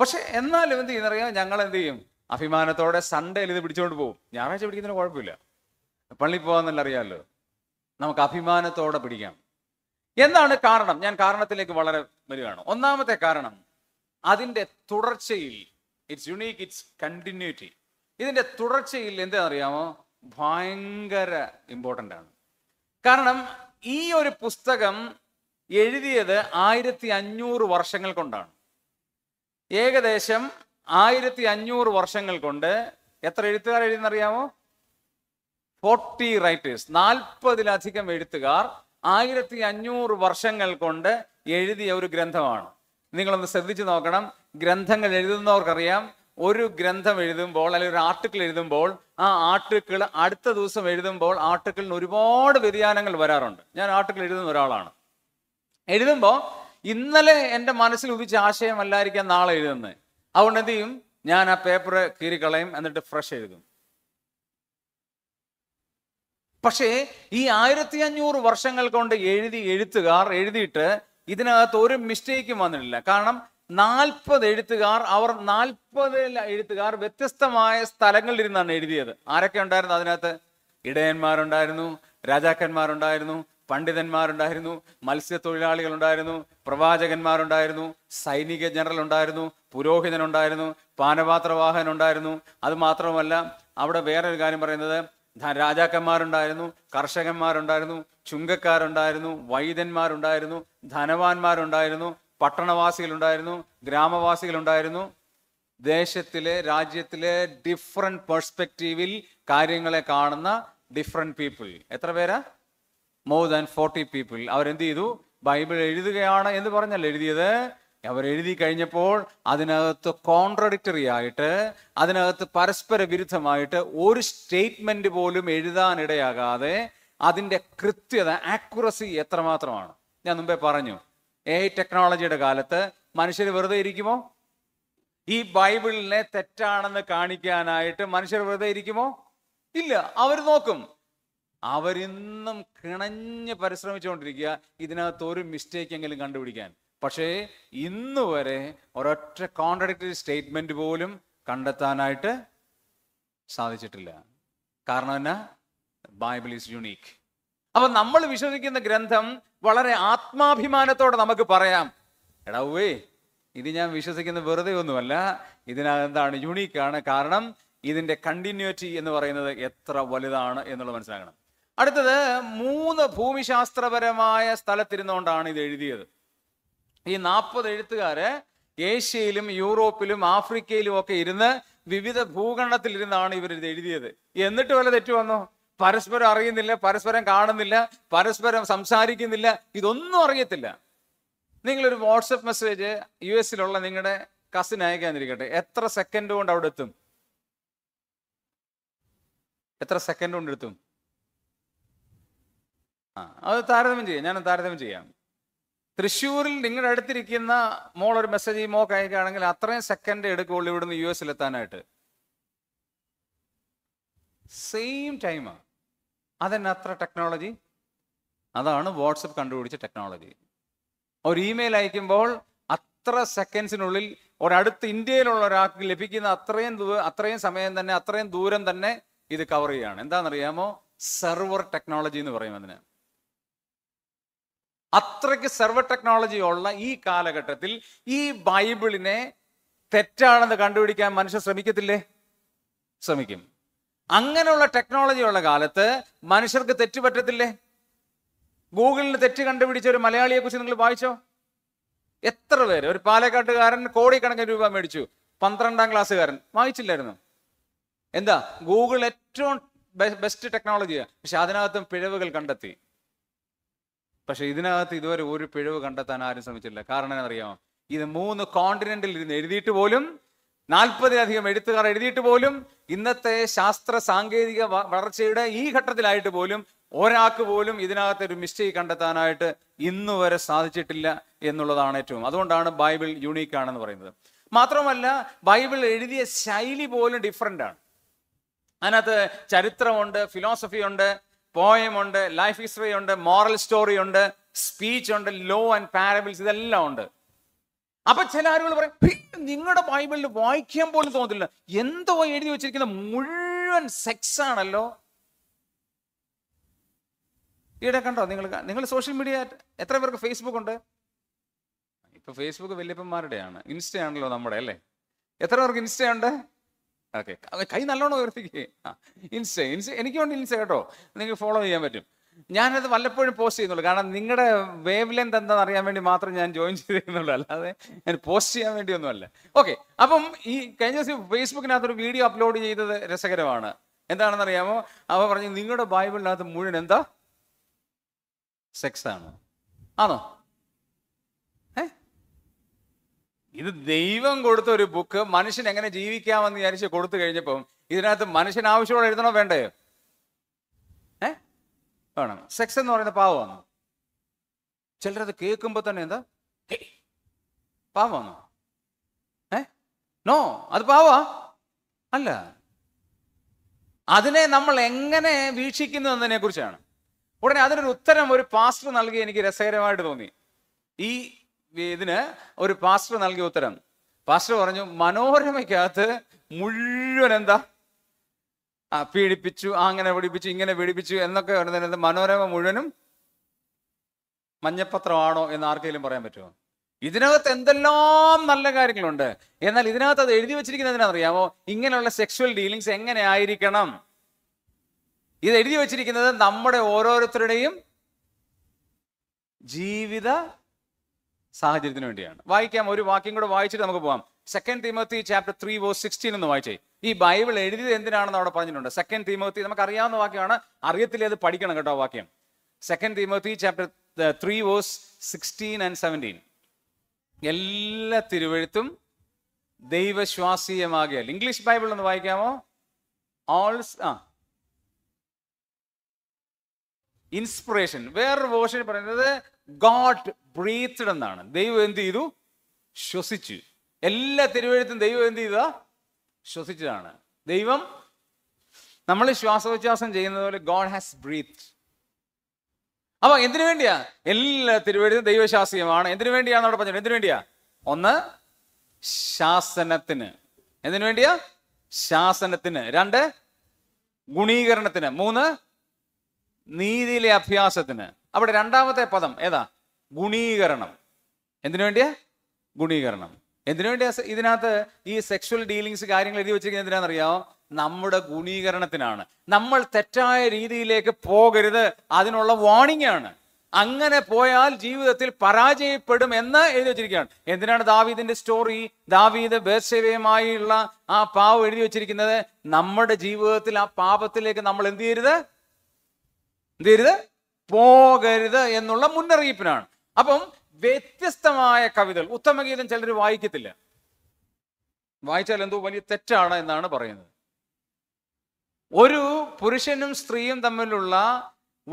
പക്ഷെ എന്നാലും എന്ത് ചെയ്യുന്നറിയാം ഞങ്ങൾ എന്ത് ചെയ്യും അഭിമാനത്തോടെ സൺഡേയിൽ ഇത് പിടിച്ചുകൊണ്ട് പോകും ഞായറാഴ്ച പിടിക്കുന്നതിന് കുഴപ്പമില്ല പള്ളി പോകാന്നല്ല അറിയാമല്ലോ നമുക്ക് അഭിമാനത്തോടെ പിടിക്കാം എന്താണ് കാരണം ഞാൻ കാരണത്തിലേക്ക് വളരെ വരികയാണ് ഒന്നാമത്തെ കാരണം അതിന്റെ തുടർച്ചയിൽ ഇറ്റ്സ് യുണീക്ക് ഇറ്റ്സ് കണ്ടിന്യൂറ്റി ഇതിന്റെ തുടർച്ചയിൽ എന്താണെന്നറിയാമോ ഭയങ്കര ഇമ്പോർട്ടൻ്റ് ആണ് കാരണം ഈ ഒരു പുസ്തകം എഴുതിയത് ആയിരത്തി അഞ്ഞൂറ് വർഷങ്ങൾ കൊണ്ടാണ് ഏകദേശം ആയിരത്തി അഞ്ഞൂറ് വർഷങ്ങൾ കൊണ്ട് എത്ര എഴുത്തുകാർ എഴുതുന്നറിയാമോ ഫോർട്ടി റൈറ്റേഴ്സ് നാൽപ്പതിലധികം എഴുത്തുകാർ ആയിരത്തി അഞ്ഞൂറ് വർഷങ്ങൾ കൊണ്ട് എഴുതിയ ഒരു ഗ്രന്ഥമാണ് നിങ്ങളൊന്ന് ശ്രദ്ധിച്ചു നോക്കണം ഗ്രന്ഥങ്ങൾ എഴുതുന്നവർക്കറിയാം ഒരു ഗ്രന്ഥം എഴുതുമ്പോൾ അല്ലെങ്കിൽ ഒരു ആർട്ടിക്കിൾ എഴുതുമ്പോൾ ആ ആർട്ടിക്കിൾ അടുത്ത ദിവസം എഴുതുമ്പോൾ ആർട്ടിക്കിളിന് ഒരുപാട് വ്യതിയാനങ്ങൾ വരാറുണ്ട് ഞാൻ ആർട്ടിക്കിൾ എഴുതുന്ന ഒരാളാണ് എഴുതുമ്പോൾ ഇന്നലെ എൻ്റെ മനസ്സിൽ ഉദിച്ച ആശയമല്ലായിരിക്കാം നാളെ എഴുതുന്നത് അതുകൊണ്ട് എന്ത് ചെയ്യും ഞാൻ ആ പേപ്പർ കീറിക്കളയും എന്നിട്ട് ഫ്രഷ് എഴുതും പക്ഷേ ഈ ആയിരത്തി അഞ്ഞൂറ് വർഷങ്ങൾ കൊണ്ട് എഴുതി എഴുത്തുകാർ എഴുതിയിട്ട് ഇതിനകത്ത് ഒരു മിസ്റ്റേക്കും വന്നിട്ടില്ല കാരണം നാൽപ്പത് എഴുത്തുകാർ അവർ നാൽപ്പത് എഴുത്തുകാർ വ്യത്യസ്തമായ സ്ഥലങ്ങളിൽ ഇരുന്നാണ് എഴുതിയത് ആരൊക്കെ ഉണ്ടായിരുന്നു അതിനകത്ത് ഇടയന്മാരുണ്ടായിരുന്നു രാജാക്കന്മാരുണ്ടായിരുന്നു പണ്ഡിതന്മാരുണ്ടായിരുന്നു മത്സ്യത്തൊഴിലാളികളുണ്ടായിരുന്നു പ്രവാചകന്മാരുണ്ടായിരുന്നു സൈനിക ജനറൽ ഉണ്ടായിരുന്നു പുരോഹിതനുണ്ടായിരുന്നു പാനപാത്രവാഹനുണ്ടായിരുന്നു അത് അതുമാത്രമല്ല അവിടെ വേറൊരു കാര്യം പറയുന്നത് രാജാക്കന്മാരുണ്ടായിരുന്നു കർഷകന്മാരുണ്ടായിരുന്നു ചുങ്കക്കാരുണ്ടായിരുന്നു വൈദ്യന്മാരുണ്ടായിരുന്നു ധനവാന്മാരുണ്ടായിരുന്നു പട്ടണവാസികളുണ്ടായിരുന്നു ഗ്രാമവാസികളുണ്ടായിരുന്നു ദേശത്തിലെ രാജ്യത്തിലെ ഡിഫറെൻറ്റ് പെർസ്പെക്റ്റീവിൽ കാര്യങ്ങളെ കാണുന്ന ഡിഫറെൻറ്റ് പീപ്പിൾ എത്ര പേരാ മോർ ദാൻ ഫോർട്ടി പീപ്പിൾ അവരെന്ത് ചെയ്തു ബൈബിൾ എഴുതുകയാണ് എന്ന് പറഞ്ഞല്ല എഴുതിയത് അവർ എഴുതി കഴിഞ്ഞപ്പോൾ അതിനകത്ത് കോൺട്രഡിക്ടറി ആയിട്ട് അതിനകത്ത് പരസ്പര വിരുദ്ധമായിട്ട് ഒരു സ്റ്റേറ്റ്മെന്റ് പോലും എഴുതാനിടയാകാതെ അതിൻ്റെ കൃത്യത ആക്യുറസി എത്രമാത്രമാണ് ഞാൻ മുമ്പേ പറഞ്ഞു എ ടെക്നോളജിയുടെ കാലത്ത് മനുഷ്യർ വെറുതെ ഇരിക്കുമോ ഈ ബൈബിളിനെ തെറ്റാണെന്ന് കാണിക്കാനായിട്ട് മനുഷ്യർ വെറുതെ ഇരിക്കുമോ ഇല്ല അവർ നോക്കും അവരിന്നും കിണഞ്ഞ് പരിശ്രമിച്ചുകൊണ്ടിരിക്കുക ഇതിനകത്ത് ഒരു മിസ്റ്റേക്ക് എങ്കിലും കണ്ടുപിടിക്കാൻ പക്ഷേ ഇന്ന് വരെ ഒരൊറ്റ കോൺട്രഡിക്ടറി സ്റ്റേറ്റ്മെന്റ് പോലും കണ്ടെത്താനായിട്ട് സാധിച്ചിട്ടില്ല കാരണം എന്നാ ബൈബിൾ ഈസ് യുണീക്ക് അപ്പൊ നമ്മൾ വിശ്വസിക്കുന്ന ഗ്രന്ഥം വളരെ ആത്മാഭിമാനത്തോടെ നമുക്ക് പറയാം എടാവേ ഇത് ഞാൻ വിശ്വസിക്കുന്ന വെറുതെ ഒന്നുമല്ല ഇതിനകത്താണ് യുണീക്കാണ് കാരണം ഇതിന്റെ കണ്ടിന്യൂറ്റി എന്ന് പറയുന്നത് എത്ര വലുതാണ് എന്നുള്ളത് മനസ്സിലാക്കണം അടുത്തത് മൂന്ന് ഭൂമിശാസ്ത്രപരമായ സ്ഥലത്തിരുന്നുകൊണ്ടാണ് ഇത് എഴുതിയത് ഈ നാൽപ്പത് എഴുത്തുകാരെ ഏഷ്യയിലും യൂറോപ്പിലും ആഫ്രിക്കയിലും ഒക്കെ ഇരുന്ന് വിവിധ ഭൂഖണ്ഡത്തിൽ ഇരുന്നാണ് ഇവർ ഇത് എഴുതിയത് എന്നിട്ട് വല്ല തെറ്റു വന്നോ പരസ്പരം അറിയുന്നില്ല പരസ്പരം കാണുന്നില്ല പരസ്പരം സംസാരിക്കുന്നില്ല ഇതൊന്നും അറിയത്തില്ല നിങ്ങളൊരു വാട്സപ്പ് മെസ്സേജ് യു എസിലുള്ള നിങ്ങളുടെ കസിൻ അയക്കാതിരിക്കട്ടെ എത്ര സെക്കൻഡ് കൊണ്ട് അവിടെ എത്തും എത്ര സെക്കൻഡ് കൊണ്ട് എത്തും ആ അത് താരതമ്യം ചെയ്യാം ഞാൻ താരതമ്യം ചെയ്യാം തൃശ്ശൂരിൽ നിങ്ങളുടെ അടുത്തിരിക്കുന്ന മോൾ ഒരു മെസ്സേജ് ഈ മോക്ക് അയക്കുകയാണെങ്കിൽ അത്രയും സെക്കൻഡ് എടുക്കുള്ളൂ ഇവിടുന്ന് യു എസിലെത്താനായിട്ട് എത്താനായിട്ട് സെയിം ടൈമാണ് അതന്നെ അത്ര ടെക്നോളജി അതാണ് വാട്സപ്പ് കണ്ടുപിടിച്ച ടെക്നോളജി ഒരു ഇമെയിൽ അയക്കുമ്പോൾ അത്ര സെക്കൻഡ്സിനുള്ളിൽ ഒരടുത്ത് ഇന്ത്യയിലുള്ള ഒരാൾക്ക് ലഭിക്കുന്ന അത്രയും അത്രയും സമയം തന്നെ അത്രയും ദൂരം തന്നെ ഇത് കവർ ചെയ്യുകയാണ് എന്താണെന്നറിയാമോ സെർവർ ടെക്നോളജി എന്ന് പറയും അതിന് അത്രയ്ക്ക് സെർവർ ടെക്നോളജി ഉള്ള ഈ കാലഘട്ടത്തിൽ ഈ ബൈബിളിനെ തെറ്റാണെന്ന് കണ്ടുപിടിക്കാൻ മനുഷ്യർ ശ്രമിക്കത്തില്ലേ ശ്രമിക്കും അങ്ങനെയുള്ള ടെക്നോളജി ഉള്ള കാലത്ത് മനുഷ്യർക്ക് തെറ്റ് പറ്റത്തില്ലേ ഗൂഗിളിന് തെറ്റ് കണ്ടുപിടിച്ച ഒരു മലയാളിയെ കുറിച്ച് നിങ്ങൾ വായിച്ചോ എത്ര പേര് ഒരു പാലക്കാട്ടുകാരൻ കോടിക്കണക്കിന് രൂപ മേടിച്ചു പന്ത്രണ്ടാം ക്ലാസ്സുകാരൻ വായിച്ചില്ലായിരുന്നു എന്താ ഗൂഗിൾ ഏറ്റവും ബെസ്റ്റ് ടെക്നോളജിയാണ് പക്ഷെ അതിനകത്തും പിഴവുകൾ കണ്ടെത്തി പക്ഷെ ഇതിനകത്ത് ഇതുവരെ ഒരു പിഴവ് കണ്ടെത്താൻ ആരും ശ്രമിച്ചില്ല കാരണം എന്നറിയാമോ ഇത് മൂന്ന് കോണ്ടിനെന്റിൽ ഇരുന്ന് എഴുതിയിട്ട് പോലും നാൽപ്പതിലധികം എഴുത്തുകാർ എഴുതിയിട്ട് പോലും ഇന്നത്തെ ശാസ്ത്ര സാങ്കേതിക വളർച്ചയുടെ ഈ ഘട്ടത്തിലായിട്ട് പോലും ഒരാൾക്ക് പോലും ഇതിനകത്ത് ഒരു മിസ്റ്റേക്ക് കണ്ടെത്താനായിട്ട് ഇന്നു വരെ സാധിച്ചിട്ടില്ല എന്നുള്ളതാണ് ഏറ്റവും അതുകൊണ്ടാണ് ബൈബിൾ യുണീക്ക് ആണെന്ന് പറയുന്നത് മാത്രമല്ല ബൈബിൾ എഴുതിയ ശൈലി പോലും ഡിഫറെൻ്റ് ആണ് അതിനകത്ത് ചരിത്രമുണ്ട് ഫിലോസഫി ഉണ്ട് പോയമുണ്ട് ലൈഫ് ഹിസ്റ്ററി ഉണ്ട് മോറൽ സ്റ്റോറി ഉണ്ട് സ്പീച്ച് ഉണ്ട് ലോ ആൻഡ് പാരബിൾസ് ഇതെല്ലാം ഉണ്ട് അപ്പൊ ചില ആരുകൾ പറയും നിങ്ങളുടെ ബൈബിളിൽ വായിക്കാൻ പോലും തോന്നില്ല എന്തോ എഴുതി വെച്ചിരിക്കുന്ന മുഴുവൻ സെക്സ് ആണല്ലോ ഈടെ കണ്ടോ നിങ്ങൾ നിങ്ങൾ സോഷ്യൽ മീഡിയ എത്ര പേർക്ക് ഫേസ്ബുക്ക് ഉണ്ട് ഇപ്പൊ ഫേസ്ബുക്ക് വല്യപ്പന്മാരുടെയാണ് ഇൻസ്റ്റ ആണല്ലോ നമ്മുടെ അല്ലേ എത്ര പേർക്ക് ഇൻസ്റ്റ ഉണ്ട് ഓക്കെ കൈ നല്ലോണം ഉയർത്തിക്കേ ഇൻസ്റ്റ ഇൻസ്റ്റ എനിക്കുണ്ട് ഇൻസ്റ്റ കേട്ടോ നിങ്ങൾക്ക് ഫോളോ ചെയ്യാൻ പറ്റും ഞാനത് വല്ലപ്പോഴും പോസ്റ്റ് ചെയ്യുന്നുള്ളൂ കാരണം നിങ്ങളുടെ വേവ് ലെന്ത് എന്താണെന്ന് അറിയാൻ വേണ്ടി മാത്രം ഞാൻ ജോയിൻ ചെയ്തിരുന്നുള്ളൂ അല്ലാതെ ഞാൻ പോസ്റ്റ് ചെയ്യാൻ വേണ്ടിയൊന്നുമല്ല ഓക്കെ അപ്പം ഈ കഴിഞ്ഞ ദിവസം ഒരു വീഡിയോ അപ്ലോഡ് ചെയ്തത് രസകരമാണ് എന്താണെന്ന് അറിയാമോ അവ പറഞ്ഞു നിങ്ങളുടെ ബൈബിളിനകത്ത് മുഴുവൻ എന്താ സെക്സ് ആണ് ആണോ ഇത് ദൈവം കൊടുത്ത ഒരു ബുക്ക് മനുഷ്യൻ എങ്ങനെ ജീവിക്കാമെന്ന് വിചാരിച്ച് കൊടുത്തു കഴിഞ്ഞപ്പം ഇതിനകത്ത് മനുഷ്യൻ ആവശ്യമുള്ള എഴുതണോ വേണ്ടേ വേണം സെക്സ് എന്ന് പറയുന്ന പാവമാണോ ചിലരത് കേൾക്കുമ്പോൾ തന്നെ എന്താ പാവമാണോ ഏ നോ അത് പാവാ അല്ല അതിനെ നമ്മൾ എങ്ങനെ വീക്ഷിക്കുന്നു എന്നതിനെ കുറിച്ചാണ് ഉടനെ അതിനൊരു ഉത്തരം ഒരു പാസ്റ്റർ നൽകി എനിക്ക് രസകരമായിട്ട് തോന്നി ഈ ഇതിന് ഒരു പാസ്റ്റർ നൽകിയ ഉത്തരം പാസ്റ്റർ പറഞ്ഞു മനോരമയ്ക്കകത്ത് മുഴുവൻ എന്താ ആ പീഡിപ്പിച്ചു അങ്ങനെ പീഡിപ്പിച്ചു ഇങ്ങനെ പീഡിപ്പിച്ചു എന്നൊക്കെ വരുന്നതിനകത്ത് മനോരമ മുഴുവനും മഞ്ഞപ്പത്രമാണോ എന്ന് ആർക്കെങ്കിലും പറയാൻ പറ്റുമോ ഇതിനകത്ത് എന്തെല്ലാം നല്ല കാര്യങ്ങളുണ്ട് എന്നാൽ ഇതിനകത്ത് അത് എഴുതി വെച്ചിരിക്കുന്നത് എന്തിനാണെന്നറിയാമോ ഇങ്ങനെയുള്ള സെക്ഷുവൽ ഡീലിങ്സ് എങ്ങനെ ആയിരിക്കണം ഇത് എഴുതി വെച്ചിരിക്കുന്നത് നമ്മുടെ ഓരോരുത്തരുടെയും ജീവിത സാഹചര്യത്തിന് വേണ്ടിയാണ് വായിക്കാം ഒരു വാക്യം കൂടെ വായിച്ചിട്ട് നമുക്ക് പോവാം second Timothy chapter three oh sixteen എന്ന് വായിച്ചേ ഈ ബൈബിൾ എഴുതിയത് എന്തിനാണെന്ന് അവിടെ പറഞ്ഞിട്ടുണ്ട് സെക്കൻഡ് തീമത്തി നമുക്ക് അറിയാവുന്ന വാക്യമാണ് അത് പഠിക്കണം കേട്ടോ വാക്യം second Timothy chapter three verse sixteen and seventeen എല്ലാ തിരുവഴുത്തും ദൈവശ്വാസീയമാകിയാൽ ഇംഗ്ലീഷ് ബൈബിൾ ഒന്ന് വായിക്കാമോ ഓൾസ് ആ ഇൻസ്പിറേഷൻ വേറൊരു വേർഷൻ പറയുന്നത് ഗോഡ് ബ്രീത്ത് എന്നാണ് ദൈവം എന്ത് ചെയ്തു ശ്വസിച്ചു എല്ലാ തിരുവഴുത്തും ദൈവം എന്ത് ചെയ്ത ശ്വസിച്ചതാണ് ദൈവം നമ്മൾ ശ്വാസോച്ഛ്വാസം ചെയ്യുന്നത് പോലെ ഗോഡ് ഹാസ് ബ്രീത്ത് അപ്പൊ എന്തിനു വേണ്ടിയാ എല്ലാ തിരുവഴുത്തും ദൈവശാസ്ത്രീയമാണ് എന്തിനു വേണ്ടിയാണ് അവിടെ പറഞ്ഞത് എന്തിനു വേണ്ടിയാ ഒന്ന് ശാസനത്തിന് എന്തിനു വേണ്ടിയാ ശാസനത്തിന് രണ്ട് ഗുണീകരണത്തിന് മൂന്ന് നീതിയിലെ അഭ്യാസത്തിന് അവിടെ രണ്ടാമത്തെ പദം ഏതാ ഗുണീകരണം എന്തിനു വേണ്ടിയാ ഗുണീകരണം എന്തിനു വേണ്ടി ഇതിനകത്ത് ഈ സെക്ഷൽ ഡീലിങ്സ് കാര്യങ്ങൾ എഴുതി വെച്ചിരിക്കുന്നത് എന്തിനാണെന്നറിയോ നമ്മുടെ ഗുണീകരണത്തിനാണ് നമ്മൾ തെറ്റായ രീതിയിലേക്ക് പോകരുത് അതിനുള്ള വാണിംഗ് ആണ് അങ്ങനെ പോയാൽ ജീവിതത്തിൽ പരാജയപ്പെടും എന്ന് എഴുതി വെച്ചിരിക്കുകയാണ് എന്തിനാണ് ദാവീദിന്റെ സ്റ്റോറി ദാവീദ് ബേർസേവയുമായുള്ള ആ പാവം എഴുതി വെച്ചിരിക്കുന്നത് നമ്മുടെ ജീവിതത്തിൽ ആ പാപത്തിലേക്ക് നമ്മൾ എന്ത് ചെയ്യരുത് എന്ത് ചെയ്യരുത് പോകരുത് എന്നുള്ള മുന്നറിയിപ്പിനാണ് അപ്പം വ്യത്യസ്തമായ കവിതകൾ ഉത്തമഗീതം ചിലർ വായിക്കത്തില്ല വായിച്ചാൽ എന്തോ വലിയ തെറ്റാണ് എന്നാണ് പറയുന്നത് ഒരു പുരുഷനും സ്ത്രീയും തമ്മിലുള്ള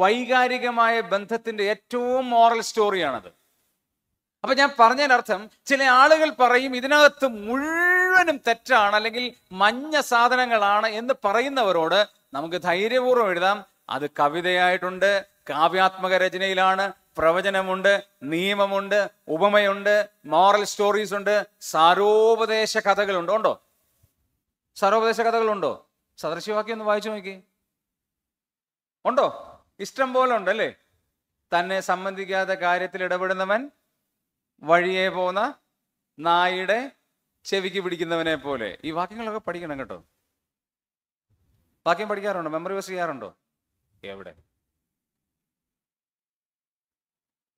വൈകാരികമായ ബന്ധത്തിന്റെ ഏറ്റവും മോറൽ സ്റ്റോറിയാണത് അപ്പൊ ഞാൻ പറഞ്ഞതിനർത്ഥം ചില ആളുകൾ പറയും ഇതിനകത്ത് മുഴുവനും തെറ്റാണ് അല്ലെങ്കിൽ മഞ്ഞ സാധനങ്ങളാണ് എന്ന് പറയുന്നവരോട് നമുക്ക് ധൈര്യപൂർവ്വം എഴുതാം അത് കവിതയായിട്ടുണ്ട് കാവ്യാത്മക രചനയിലാണ് പ്രവചനമുണ്ട് നിയമമുണ്ട് ഉപമയുണ്ട് മോറൽ സ്റ്റോറീസ് ഉണ്ട് സാരോപദേശ കഥകളുണ്ട് ഉണ്ടോ സാരോപദേശ കഥകളുണ്ടോ സദൃശ്യവാക്യം ഒന്ന് വായിച്ചു നോക്കി ഉണ്ടോ ഇഷ്ടം പോലെ ഉണ്ട് അല്ലേ തന്നെ സംബന്ധിക്കാത്ത കാര്യത്തിൽ ഇടപെടുന്നവൻ വഴിയെ പോന്ന നായിയുടെ ചെവിക്ക് പിടിക്കുന്നവനെ പോലെ ഈ വാക്യങ്ങളൊക്കെ പഠിക്കണം കേട്ടോ വാക്യം പഠിക്കാറുണ്ടോ മെമ്മറി വെസ് ചെയ്യാറുണ്ടോ എവിടെ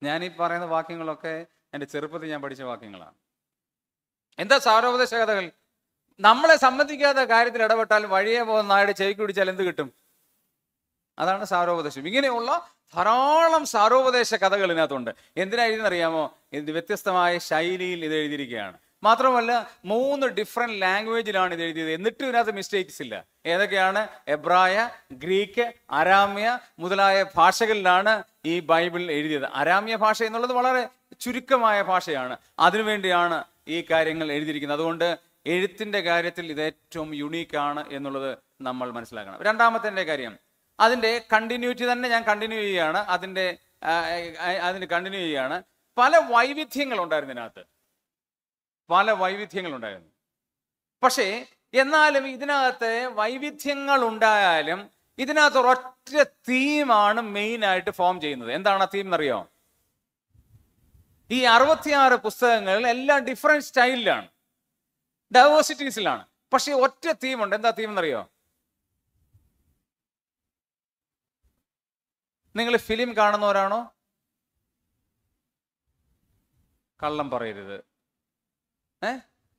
ഞാൻ ഈ പറയുന്ന വാക്യങ്ങളൊക്കെ എൻ്റെ ചെറുപ്പത്തിൽ ഞാൻ പഠിച്ച വാക്യങ്ങളാണ് എന്താ സാരോപദേശ കഥകൾ നമ്മളെ സംബന്ധിക്കാത്ത കാര്യത്തിൽ ഇടപെട്ടാൽ വഴിയെ പോകുന്ന നായുടെ ചെവിക്ക് പിടിച്ചാൽ എന്ത് കിട്ടും അതാണ് സാരോപദേശം ഇങ്ങനെയുള്ള ധാരാളം സാരോപദേശ കഥകൾ ഇതിനകത്തുണ്ട് എന്തിനാ എഴുതുന്നറിയാമോ ഇത് വ്യത്യസ്തമായ ശൈലിയിൽ ഇത് എഴുതിയിരിക്കുകയാണ് മാത്രമല്ല മൂന്ന് ഡിഫറെൻറ്റ് ലാംഗ്വേജിലാണ് ഇത് എഴുതിയത് എന്നിട്ടും ഇതിനകത്ത് മിസ്റ്റേക്സ് ഇല്ല ഏതൊക്കെയാണ് എബ്രായ ഗ്രീക്ക് അരാമ്യ മുതലായ ഭാഷകളിലാണ് ഈ ബൈബിൾ എഴുതിയത് അരാമ്യ ഭാഷ എന്നുള്ളത് വളരെ ചുരുക്കമായ ഭാഷയാണ് അതിനുവേണ്ടിയാണ് ഈ കാര്യങ്ങൾ എഴുതിയിരിക്കുന്നത് അതുകൊണ്ട് എഴുത്തിൻ്റെ കാര്യത്തിൽ ഇത് ഏറ്റവും യുണീക്കാണ് എന്നുള്ളത് നമ്മൾ മനസ്സിലാക്കണം രണ്ടാമത്തെ കാര്യം അതിൻ്റെ കണ്ടിന്യൂറ്റി തന്നെ ഞാൻ കണ്ടിന്യൂ ചെയ്യുകയാണ് അതിൻ്റെ അതിന് കണ്ടിന്യൂ ചെയ്യുകയാണ് പല വൈവിധ്യങ്ങൾ ഉണ്ടായിരുന്നു ഇതിനകത്ത് പല വൈവിധ്യങ്ങൾ ഉണ്ടായിരുന്നു പക്ഷേ എന്നാലും ഇതിനകത്ത് വൈവിധ്യങ്ങൾ ഉണ്ടായാലും ഇതിനകത്ത് ഒരൊറ്റ തീമാണ് മെയിൻ ആയിട്ട് ഫോം ചെയ്യുന്നത് എന്താണ് ആ തീം എന്നറിയോ ഈ അറുപത്തിയാറ് പുസ്തകങ്ങളിൽ എല്ലാം ഡിഫറെന്റ് സ്റ്റൈലിലാണ് ഡൈവേഴ്സിറ്റീസിലാണ് പക്ഷേ ഒറ്റ തീമുണ്ട് എന്താ തീം എന്നറിയോ നിങ്ങൾ ഫിലിം കാണുന്നവരാണോ കള്ളം പറയരുത് ഏ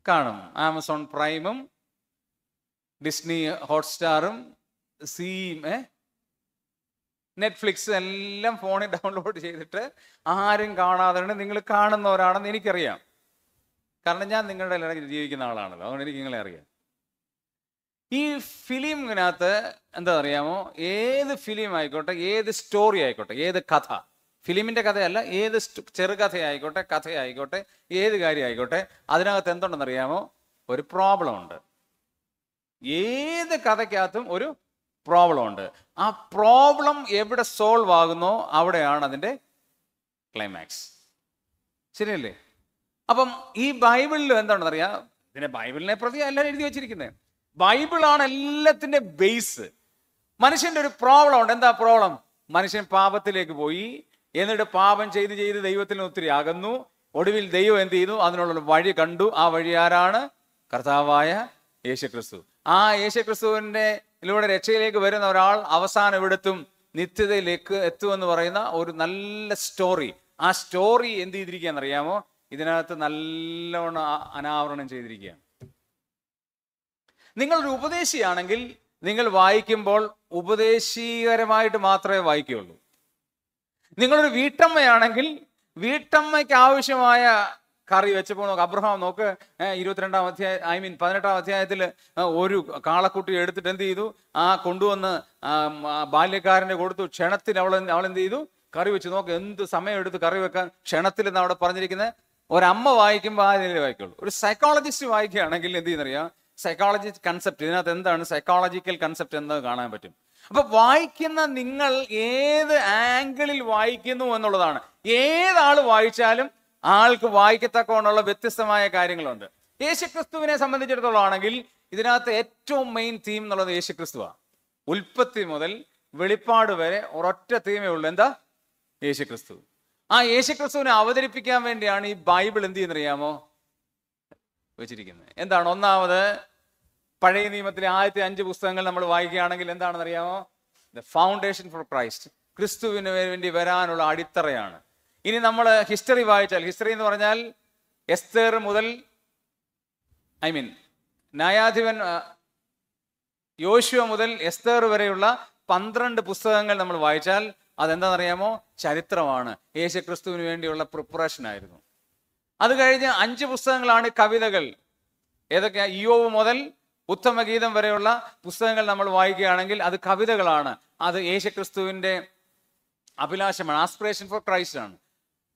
കാണും ആമസോൺ പ്രൈമും ഡിസ്നി ഹോട്ട്സ്റ്റാറും സീം ഏ നെറ്റ്ഫ്ലിക്സ് എല്ലാം ഫോണിൽ ഡൗൺലോഡ് ചെയ്തിട്ട് ആരും കാണാതെ നിങ്ങൾ കാണുന്നവരാണെന്ന് എനിക്കറിയാം കാരണം ഞാൻ നിങ്ങളുടെ ഇടയിൽ ജീവിക്കുന്ന ആളാണല്ലോ അതുകൊണ്ട് എനിക്ക് നിങ്ങളെ അറിയാം ഈ ഫിലിമിനകത്ത് എന്താ അറിയാമോ ഏത് ഫിലിം ആയിക്കോട്ടെ ഏത് സ്റ്റോറി ആയിക്കോട്ടെ ഏത് കഥ ഫിലിമിൻ്റെ കഥയല്ല ഏത് ചെറുകഥയായിക്കോട്ടെ കഥയായിക്കോട്ടെ ഏത് കാര്യമായിക്കോട്ടെ അതിനകത്ത് എന്തുണ്ടെന്നറിയാമോ ഒരു പ്രോബ്ലം ഉണ്ട് ഏത് കഥയ്ക്കകത്തും ഒരു പ്രോബ്ലം ഉണ്ട് ആ പ്രോബ്ലം എവിടെ സോൾവ് ആകുന്നോ അവിടെയാണ് അതിൻ്റെ ക്ലൈമാക്സ് ശരിയല്ലേ അപ്പം ഈ ബൈബിളിലും എന്താണെന്നറിയാം ഇതിനെ ബൈബിളിനെ പ്രതി എല്ലാവരും എഴുതി വെച്ചിരിക്കുന്നത് ബൈബിളാണ് എല്ലാത്തിൻ്റെ ബേസ് മനുഷ്യൻ്റെ ഒരു പ്രോബ്ലം ഉണ്ട് എന്താ പ്രോബ്ലം മനുഷ്യൻ പാപത്തിലേക്ക് പോയി എന്നിട്ട് പാപം ചെയ്ത് ചെയ്ത് ദൈവത്തിൽ നിന്ന് ഒത്തിരി അകന്നു ഒടുവിൽ ദൈവം എന്ത് ചെയ്തു അതിനുള്ള വഴി കണ്ടു ആ വഴി ആരാണ് കർത്താവായ ക്രിസ്തു ആ ക്രിസ്തുവിന്റെ ഇതിലൂടെ രക്ഷയിലേക്ക് വരുന്ന ഒരാൾ അവസാനം ഇവിടെത്തും നിത്യതയിലേക്ക് എത്തുമെന്ന് പറയുന്ന ഒരു നല്ല സ്റ്റോറി ആ സ്റ്റോറി എന്ത് ചെയ്തിരിക്കുകയെന്ന് അറിയാമോ ഇതിനകത്ത് നല്ലവണ്ണം അനാവരണം ചെയ്തിരിക്കുകയാണ് നിങ്ങളൊരു ഉപദേശിയാണെങ്കിൽ നിങ്ങൾ വായിക്കുമ്പോൾ ഉപദേശീകരമായിട്ട് മാത്രമേ വായിക്കുകയുള്ളൂ നിങ്ങളൊരു വീട്ടമ്മയാണെങ്കിൽ വീട്ടമ്മയ്ക്ക് ആവശ്യമായ കറി വെച്ചപ്പോൾ പോണോ അബ്രഹാം നോക്ക് ഇരുപത്തിരണ്ടാം അധ്യായ ഐ മീൻ പതിനെട്ടാം അധ്യായത്തിൽ ഒരു കാളക്കുട്ടി എടുത്തിട്ട് എന്ത് ചെയ്തു ആ കൊണ്ടുവന്ന് ബാല്യക്കാരനെ കൊടുത്തു ക്ഷണത്തിൽ അവൾ അവൾ എന്ത് ചെയ്തു കറി വെച്ച് നോക്ക് എന്ത് സമയം എടുത്ത് കറി വെക്കാൻ ക്ഷണത്തിൽ എന്ന് അവിടെ പറഞ്ഞിരിക്കുന്നത് ഒരമ്മ വായിക്കുമ്പോൾ ആ നിലയിൽ വായിക്കുള്ളൂ ഒരു സൈക്കോളജിസ്റ്റ് വായിക്കുകയാണെങ്കിൽ എന്ത് ചെയ്യുന്നറിയാം സൈക്കോളജി കൺസെപ്റ്റ് ഇതിനകത്ത് എന്താണ് സൈക്കോളജിക്കൽ കൺസെപ്റ്റ് എന്ന് കാണാൻ പറ്റും അപ്പൊ വായിക്കുന്ന നിങ്ങൾ ഏത് ആംഗിളിൽ വായിക്കുന്നു എന്നുള്ളതാണ് ഏതാൾ വായിച്ചാലും ആൾക്ക് വായിക്കത്തക്കവണ്ണമുള്ള വ്യത്യസ്തമായ കാര്യങ്ങളുണ്ട് യേശുക്രിസ്തുവിനെ സംബന്ധിച്ചിടത്തോളം ആണെങ്കിൽ ഇതിനകത്ത് ഏറ്റവും മെയിൻ തീം എന്നുള്ളത് യേശുക്രിസ്തുവാണ് ഉൽപ്പത്തി മുതൽ വെളിപ്പാട് വരെ ഒരൊറ്റ തീമേ ഉള്ളൂ എന്താ യേശുക്രിസ്തു ആ യേശുക്രിസ്തുവിനെ അവതരിപ്പിക്കാൻ വേണ്ടിയാണ് ഈ ബൈബിൾ എന്ത് ചെയ്യുന്നറിയാമോ വെച്ചിരിക്കുന്നത് എന്താണ് ഒന്നാമത് പഴയ നിയമത്തിലെ ആദ്യത്തെ അഞ്ച് പുസ്തകങ്ങൾ നമ്മൾ വായിക്കുകയാണെങ്കിൽ എന്താണെന്ന് അറിയാമോ ദ ഫൗണ്ടേഷൻ ഫോർ ക്രൈസ്റ്റ് ക്രിസ്തുവിന് വേണ്ടി വരാനുള്ള അടിത്തറയാണ് ഇനി നമ്മൾ ഹിസ്റ്ററി വായിച്ചാൽ ഹിസ്റ്ററി എന്ന് പറഞ്ഞാൽ എസ്തേർ മുതൽ ഐ മീൻ ന്യായാധിപൻ യോശുവ മുതൽ എസ്തേർ വരെയുള്ള പന്ത്രണ്ട് പുസ്തകങ്ങൾ നമ്മൾ വായിച്ചാൽ അതെന്താണെന്നറിയാമോ ചരിത്രമാണ് യേശു ക്രിസ്തുവിന് വേണ്ടിയുള്ള പ്രിപ്പറേഷൻ ആയിരുന്നു അത് കഴിഞ്ഞ് അഞ്ച് പുസ്തകങ്ങളാണ് കവിതകൾ ഏതൊക്കെ ഇയോവ് മുതൽ ഉത്തമഗീതം വരെയുള്ള പുസ്തകങ്ങൾ നമ്മൾ വായിക്കുകയാണെങ്കിൽ അത് കവിതകളാണ് അത് ക്രിസ്തുവിൻ്റെ അഭിലാഷമാണ് ആസ്പിറേഷൻ ഫോർ ക്രൈസ്റ്റ് ആണ്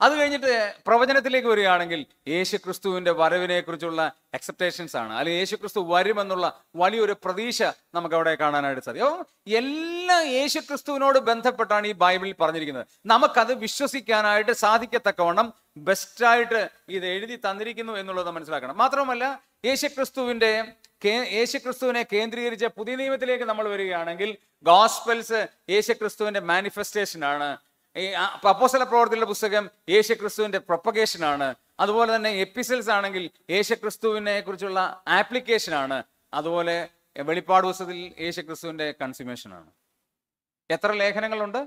അത് കഴിഞ്ഞിട്ട് പ്രവചനത്തിലേക്ക് വരികയാണെങ്കിൽ വരവിനെ വരവിനെക്കുറിച്ചുള്ള എക്സെപ്റ്റേഷൻസ് ആണ് അല്ലെങ്കിൽ ക്രിസ്തു വരുമെന്നുള്ള വലിയൊരു പ്രതീക്ഷ നമുക്ക് അവിടെ കാണാനായിട്ട് സാധിക്കും എല്ലാം ക്രിസ്തുവിനോട് ബന്ധപ്പെട്ടാണ് ഈ ബൈബിളിൽ പറഞ്ഞിരിക്കുന്നത് നമുക്കത് വിശ്വസിക്കാനായിട്ട് സാധിക്കത്തക്കവണ്ണം ബെസ്റ്റായിട്ട് ഇത് എഴുതി തന്നിരിക്കുന്നു എന്നുള്ളത് മനസ്സിലാക്കണം മാത്രമല്ല ക്രിസ്തുവിന്റെ യേശു ക്രിസ്തുവിനെ കേന്ദ്രീകരിച്ച പുതിയ നിയമത്തിലേക്ക് നമ്മൾ വരികയാണെങ്കിൽ ഗോസ്പെൽസ് ക്രിസ്തുവിന്റെ മാനിഫെസ്റ്റേഷൻ ആണ് ഈ അപ്പോസല പ്രവർത്തിയുടെ പുസ്തകം യേശുക്രിസ്തുവിന്റെ ആണ് അതുപോലെ തന്നെ എപ്പിസൽസ് ആണെങ്കിൽ യേശുക്രിസ്തുവിനെ കുറിച്ചുള്ള ആണ് അതുപോലെ വെളിപ്പാട് പുസ്തകത്തിൽ യേശുക്രിസ്തുവിന്റെ ആണ് എത്ര ലേഖനങ്ങളുണ്ട്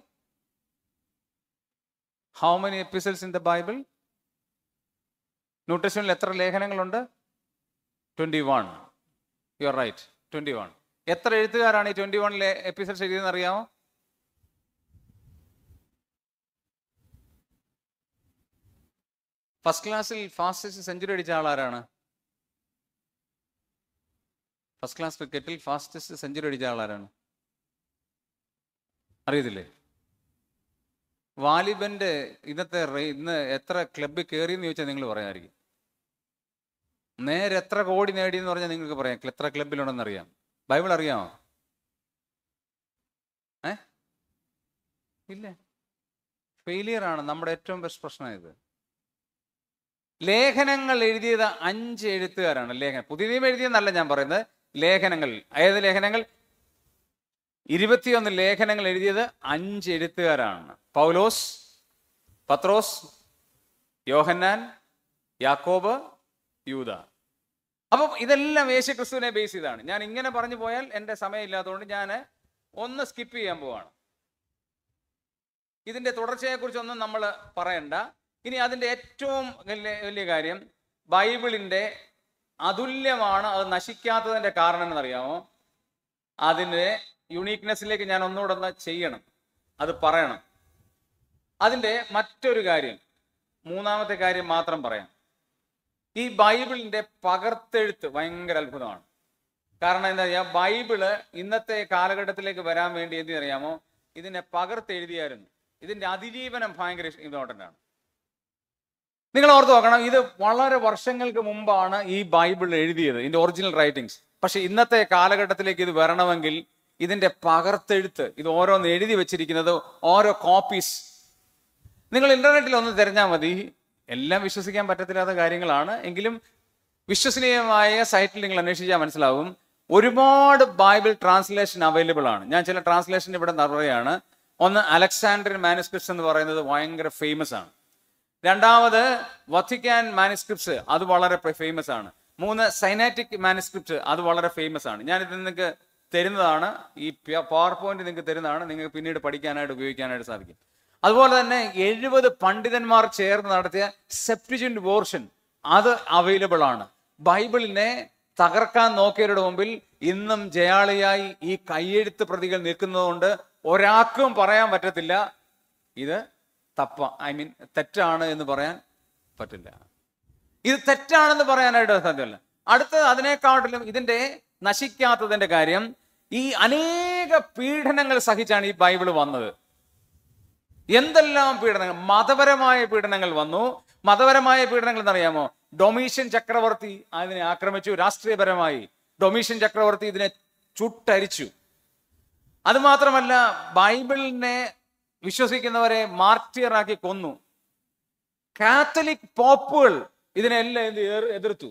how many epistles in the Bible ന്യൂട്രീഷനിൽ എത്ര ലേഖനങ്ങളുണ്ട് twenty one you are right twenty one എത്ര എഴുത്തുകാരാണ് ഈ ട്വന്റി വണിലെ എപ്പിസൽസ് എഴുതിയെന്ന് അറിയാമോ ഫസ്റ്റ് ക്ലാസ്സിൽ ഫാസ്റ്റസ്റ്റ് സെഞ്ചുറി അടിച്ച ആളാരാണ് ഫസ്റ്റ് ക്ലാസ് ക്രിക്കറ്റിൽ ഫാസ്റ്റസ്റ്റ് സെഞ്ചുറി അടിച്ച ആളാരാണ് അറിയത്തില്ലേ വാലിബന്റെ ഇന്നത്തെ ഇന്ന് എത്ര ക്ലബ് കയറി എന്ന് ചോദിച്ചാൽ നിങ്ങൾ പറയാമായിരിക്കും നേരെ എത്ര കോടി നേടി എന്ന് പറഞ്ഞാൽ നിങ്ങൾക്ക് പറയാം എത്ര ക്ലബിലുണ്ടെന്ന് അറിയാം ബൈബിൾ അറിയാമോ ഏ ഇല്ല ഫെയിലിയർ ആണ് നമ്മുടെ ഏറ്റവും ബെസ്റ്റ് പ്രശ്നം ഇത് ലേഖനങ്ങൾ എഴുതിയത് അഞ്ച് എഴുത്തുകാരാണ് ലേഖനം പുതിയ എഴുതിയെന്നല്ല ഞാൻ പറയുന്നത് ലേഖനങ്ങൾ ഏത് ലേഖനങ്ങൾ ഇരുപത്തിയൊന്ന് ലേഖനങ്ങൾ എഴുതിയത് അഞ്ച് എഴുത്തുകാരാണ് പൗലോസ് പത്രോസ് യോഹന്നാൻ യാക്കോബ് യൂത അപ്പം ഇതെല്ലാം യേശു ക്രിസ്തുവിനെ ബേസ് ചെയ്താണ് ഞാൻ ഇങ്ങനെ പറഞ്ഞു പോയാൽ എൻ്റെ സമയമില്ലാത്തതുകൊണ്ട് ഞാൻ ഒന്ന് സ്കിപ്പ് ചെയ്യാൻ പോവാണ് ഇതിൻ്റെ തുടർച്ചയെക്കുറിച്ചൊന്നും നമ്മൾ പറയണ്ട ഇനി അതിൻ്റെ ഏറ്റവും വലിയ വലിയ കാര്യം ബൈബിളിൻ്റെ അതുല്യമാണ് അത് നശിക്കാത്തതിൻ്റെ കാരണം എന്നറിയാമോ അതിൻ്റെ യുണീക്ക്നെസ്സിലേക്ക് ഞാൻ ഒന്നുകൂടെ ഒന്ന് ചെയ്യണം അത് പറയണം അതിൻ്റെ മറ്റൊരു കാര്യം മൂന്നാമത്തെ കാര്യം മാത്രം പറയാം ഈ ബൈബിളിൻ്റെ പകർത്തെഴുത്ത് ഭയങ്കര അത്ഭുതമാണ് കാരണം എന്താ പറയുക ബൈബിള് ഇന്നത്തെ കാലഘട്ടത്തിലേക്ക് വരാൻ വേണ്ടി എന്തിനറിയാമോ ഇതിനെ പകർത്തെഴുതിയായിരുന്നു ഇതിൻ്റെ അതിജീവനം ഭയങ്കര ഇമ്പോർട്ടൻ്റ് ആണ് നിങ്ങൾ ഓർത്ത് നോക്കണം ഇത് വളരെ വർഷങ്ങൾക്ക് മുമ്പാണ് ഈ ബൈബിൾ എഴുതിയത് ഇതിന്റെ ഒറിജിനൽ റൈറ്റിംഗ്സ് പക്ഷെ ഇന്നത്തെ കാലഘട്ടത്തിലേക്ക് ഇത് വരണമെങ്കിൽ ഇതിന്റെ പകർത്തെഴുത്ത് ഇത് ഓരോന്ന് എഴുതി വെച്ചിരിക്കുന്നത് ഓരോ കോപ്പീസ് നിങ്ങൾ ഇന്റർനെറ്റിൽ ഒന്ന് തിരഞ്ഞാൽ മതി എല്ലാം വിശ്വസിക്കാൻ പറ്റത്തില്ലാത്ത കാര്യങ്ങളാണ് എങ്കിലും വിശ്വസനീയമായ സൈറ്റിൽ നിങ്ങൾ അന്വേഷിച്ചാൽ മനസ്സിലാവും ഒരുപാട് ബൈബിൾ ട്രാൻസ്ലേഷൻ അവൈലബിൾ ആണ് ഞാൻ ചില ട്രാൻസ്ലേഷൻ ഇവിടെ നടയാണ് ഒന്ന് അലക്സാണ്ടർ മാനുസ്ക്രിപ്റ്റ്സ് എന്ന് പറയുന്നത് ഭയങ്കര ഫേമസ് ആണ് രണ്ടാമത് വത്തിക്കാൻ മാനുസ്ക്രിപ്റ്റ്സ് അത് വളരെ ഫേമസ് ആണ് മൂന്ന് സൈനാറ്റിക് മാനുസ്ക്രിപ്റ്റ് അത് വളരെ ഫേമസ് ആണ് ഞാനിത് നിങ്ങൾക്ക് തരുന്നതാണ് ഈ പവർ പോയിന്റ് നിങ്ങൾക്ക് തരുന്നതാണ് നിങ്ങൾക്ക് പിന്നീട് പഠിക്കാനായിട്ട് ഉപയോഗിക്കാനായിട്ട് സാധിക്കും അതുപോലെ തന്നെ എഴുപത് പണ്ഡിതന്മാർ ചേർന്ന് നടത്തിയ സെപ്റ്റിജൻ്റ് വോർഷൻ അത് അവൈലബിൾ ആണ് ബൈബിളിനെ തകർക്കാൻ നോക്കിയവരുടെ മുമ്പിൽ ഇന്നും ജയാളിയായി ഈ കയ്യെഴുത്ത് പ്രതികൾ നിൽക്കുന്നതുകൊണ്ട് ഒരാൾക്കും പറയാൻ പറ്റത്തില്ല ഇത് തപ്പ ഐ മീൻ തെറ്റാണ് എന്ന് പറയാൻ പറ്റില്ല ഇത് തെറ്റാണെന്ന് പറയാനായിട്ട് സാധ്യമല്ല അടുത്തത് അതിനേക്കാട്ടിലും ഇതിന്റെ നശിക്കാത്തതിന്റെ കാര്യം ഈ അനേക പീഡനങ്ങൾ സഹിച്ചാണ് ഈ ബൈബിൾ വന്നത് എന്തെല്ലാം പീഡനങ്ങൾ മതപരമായ പീഡനങ്ങൾ വന്നു മതപരമായ പീഡനങ്ങൾ എന്നറിയാമോ ഡൊമീഷ്യൻ ചക്രവർത്തി അതിനെ ആക്രമിച്ചു രാഷ്ട്രീയപരമായി ഡൊമീഷ്യൻ ചക്രവർത്തി ഇതിനെ ചുട്ടരിച്ചു അതുമാത്രമല്ല ബൈബിളിനെ വിശ്വസിക്കുന്നവരെ മാർട്ടിയറാക്കി കൊന്നു കാത്തലിക് പോപ്പുകൾ ഇതിനെല്ലാം എന്ത് എതിർത്തു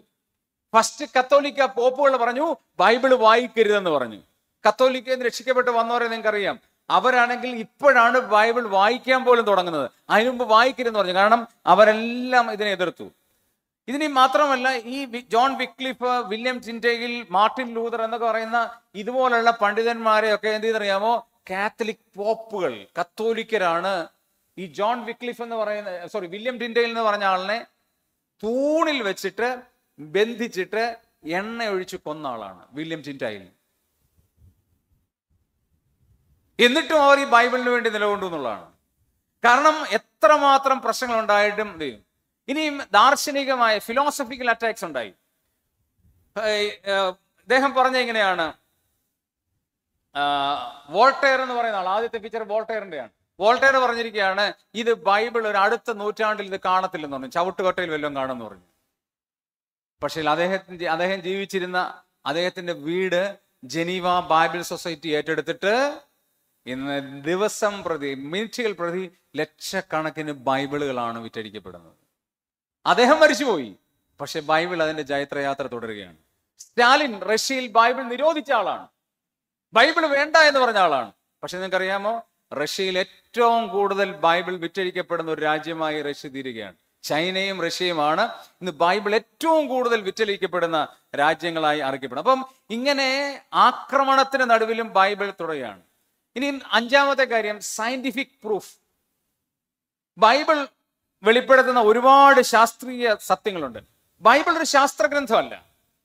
ഫസ്റ്റ് കത്തോലിക്ക പോപ്പുകൾ പറഞ്ഞു ബൈബിൾ വായിക്കരുതെന്ന് പറഞ്ഞു കത്തോലിക്ക രക്ഷിക്കപ്പെട്ട് വന്നവരെ നിങ്ങൾക്കറിയാം അവരാണെങ്കിൽ ഇപ്പോഴാണ് ബൈബിൾ വായിക്കാൻ പോലും തുടങ്ങുന്നത് അതിനു മുമ്പ് വായിക്കരുതെന്ന് പറഞ്ഞു കാരണം അവരെല്ലാം ഇതിനെ എതിർത്തു ഇതിന് മാത്രമല്ല ഈ ജോൺ വിക്ലിഫ് വില്യം ചിൻറ്റേഗിൽ മാർട്ടിൻ ലൂതർ എന്നൊക്കെ പറയുന്ന ഇതുപോലുള്ള പണ്ഡിതന്മാരെയൊക്കെ എന്ത് ചെയ്തറിയാമോ കാത്തലിക് പോപ്പുകൾ കത്തോലിക്കരാണ് ഈ ജോൺ വിക്ലിഫ് എന്ന് പറയുന്ന സോറി വില്യം ഡിൻഡേൽ എന്ന് പറഞ്ഞ ആളിനെ തൂണിൽ വെച്ചിട്ട് ബന്ധിച്ചിട്ട് എണ്ണ ഒഴിച്ച് കൊന്ന ആളാണ് വില്യം ഡിൻഡൈൽ എന്നിട്ടും അവർ ഈ ബൈബിളിന് വേണ്ടി നിലകൊണ്ടു എന്നുള്ളതാണ് കാരണം എത്രമാത്രം പ്രശ്നങ്ങൾ ഉണ്ടായിട്ടും ചെയ്യും ഇനിയും ദാർശനികമായ ഫിലോസഫിക്കൽ അറ്റാക്സ് ഉണ്ടായി അദ്ദേഹം പറഞ്ഞ ഇങ്ങനെയാണ് വോൾട്ടെയർ എന്ന് പറയുന്ന ആൾ ആദ്യത്തെ ഫീച്ചർ വോൾട്ടെയറിന്റെയാണ് വോൾട്ടെയർ പറഞ്ഞിരിക്കുകയാണ് ഇത് ബൈബിൾ ഒരു അടുത്ത നൂറ്റാണ്ടിൽ ഇത് കാണത്തില്ലെന്ന് പറഞ്ഞു ചവിട്ടുകൊട്ടയിൽ വല്ലതും കാണുമെന്ന് പറഞ്ഞു പക്ഷേ അദ്ദേഹത്തിന് അദ്ദേഹം ജീവിച്ചിരുന്ന അദ്ദേഹത്തിന്റെ വീട് ജനീവ ബൈബിൾ സൊസൈറ്റി ഏറ്റെടുത്തിട്ട് ഇന്ന് ദിവസം പ്രതി മിനിറ്റുകൾ പ്രതി ലക്ഷക്കണക്കിന് ബൈബിളുകളാണ് വിറ്റഴിക്കപ്പെടുന്നത് അദ്ദേഹം മരിച്ചുപോയി പക്ഷെ ബൈബിൾ അതിന്റെ ജൈത്രയാത്ര തുടരുകയാണ് സ്റ്റാലിൻ റഷ്യയിൽ ബൈബിൾ നിരോധിച്ച ആളാണ് ബൈബിൾ വേണ്ട എന്ന് പറഞ്ഞ ആളാണ് പക്ഷെ നിങ്ങൾക്കറിയാമോ റഷ്യയിൽ ഏറ്റവും കൂടുതൽ ബൈബിൾ വിറ്റഴിക്കപ്പെടുന്ന ഒരു രാജ്യമായി റഷ്യ തീരുകയാണ് ചൈനയും റഷ്യയുമാണ് ഇന്ന് ബൈബിൾ ഏറ്റവും കൂടുതൽ വിറ്റലിക്കപ്പെടുന്ന രാജ്യങ്ങളായി അറിയപ്പെടുന്നത് അപ്പം ഇങ്ങനെ ആക്രമണത്തിന് നടുവിലും ബൈബിൾ തുടരുകയാണ് ഇനി അഞ്ചാമത്തെ കാര്യം സയന്റിഫിക് പ്രൂഫ് ബൈബിൾ വെളിപ്പെടുത്തുന്ന ഒരുപാട് ശാസ്ത്രീയ സത്യങ്ങളുണ്ട് ബൈബിൾ ഒരു ശാസ്ത്രഗ്രന്ഥമല്ല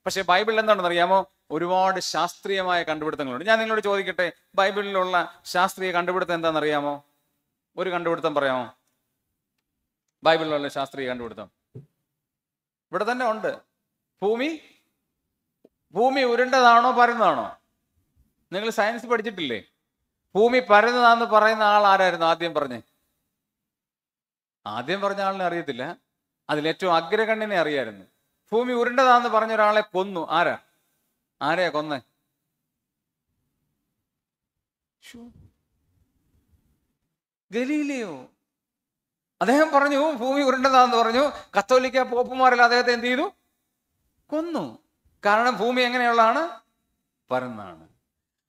പക്ഷേ ബൈബിളിൽ എന്താണെന്ന് അറിയാമോ ഒരുപാട് ശാസ്ത്രീയമായ കണ്ടുപിടുത്തങ്ങളുണ്ട് ഞാൻ നിങ്ങളോട് ചോദിക്കട്ടെ ബൈബിളിലുള്ള ശാസ്ത്രീയ കണ്ടുപിടുത്തം എന്താണെന്നറിയാമോ അറിയാമോ ഒരു കണ്ടുപിടുത്തം പറയാമോ ബൈബിളിലുള്ള ശാസ്ത്രീയ കണ്ടുപിടുത്തം ഇവിടെ തന്നെ ഉണ്ട് ഭൂമി ഭൂമി ഉരുണ്ടതാണോ പരന്നതാണോ നിങ്ങൾ സയൻസ് പഠിച്ചിട്ടില്ലേ ഭൂമി പരന്നതാന്ന് പറയുന്ന ആൾ ആരായിരുന്നു ആദ്യം പറഞ്ഞ് ആദ്യം പറഞ്ഞ ആളിനെ അറിയത്തില്ല അതിൽ ഏറ്റവും അഗ്രഗണ്യനെ അറിയായിരുന്നു ഭൂമി ഉരുണ്ടതാന്ന് പറഞ്ഞ ഒരാളെ കൊന്നു ആരാ ആരെയാ കൊന്നേ ഗലീലിയോ അദ്ദേഹം പറഞ്ഞു ഭൂമി ഉരുണ്ടതാന്ന് പറഞ്ഞു കത്തോലിക്ക പോപ്പുമാരിൽ അദ്ദേഹത്തെ എന്ത് ചെയ്തു കൊന്നു കാരണം ഭൂമി എങ്ങനെയുള്ളതാണ് പരന്നാണ്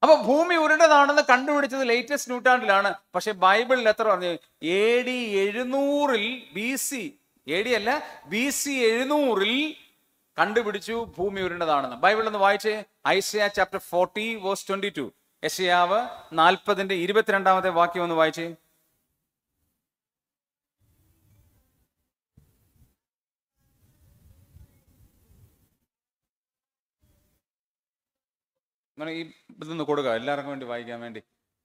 അപ്പൊ ഭൂമി ഉരുണ്ടതാണെന്ന് കണ്ടുപിടിച്ചത് ലേറ്റസ്റ്റ് നൂറ്റാണ്ടിലാണ് പക്ഷെ ബൈബിളിൽ എത്ര പറഞ്ഞു എ ഡി എഴുന്നൂറിൽ ബി സി എ ഡി അല്ല ബി സി എഴുന്നൂറിൽ കണ്ടുപിടിച്ചു ഭൂമി ഉരുണ്ടതാണെന്ന് ബൈബിളിൽ നിന്ന് വായിച്ചേ Isaiah chapter forty verse twenty two എസിയാവ് നാൽപ്പതിന്റെ ഇരുപത്തിരണ്ടാമത്തെ വാക്യം ഒന്ന് വായിച്ചേ അങ്ങനെ ഈ ഇതൊന്ന് കൊടുക്ക എല്ലാവർക്കും വേണ്ടി വായിക്കാൻ വേണ്ടി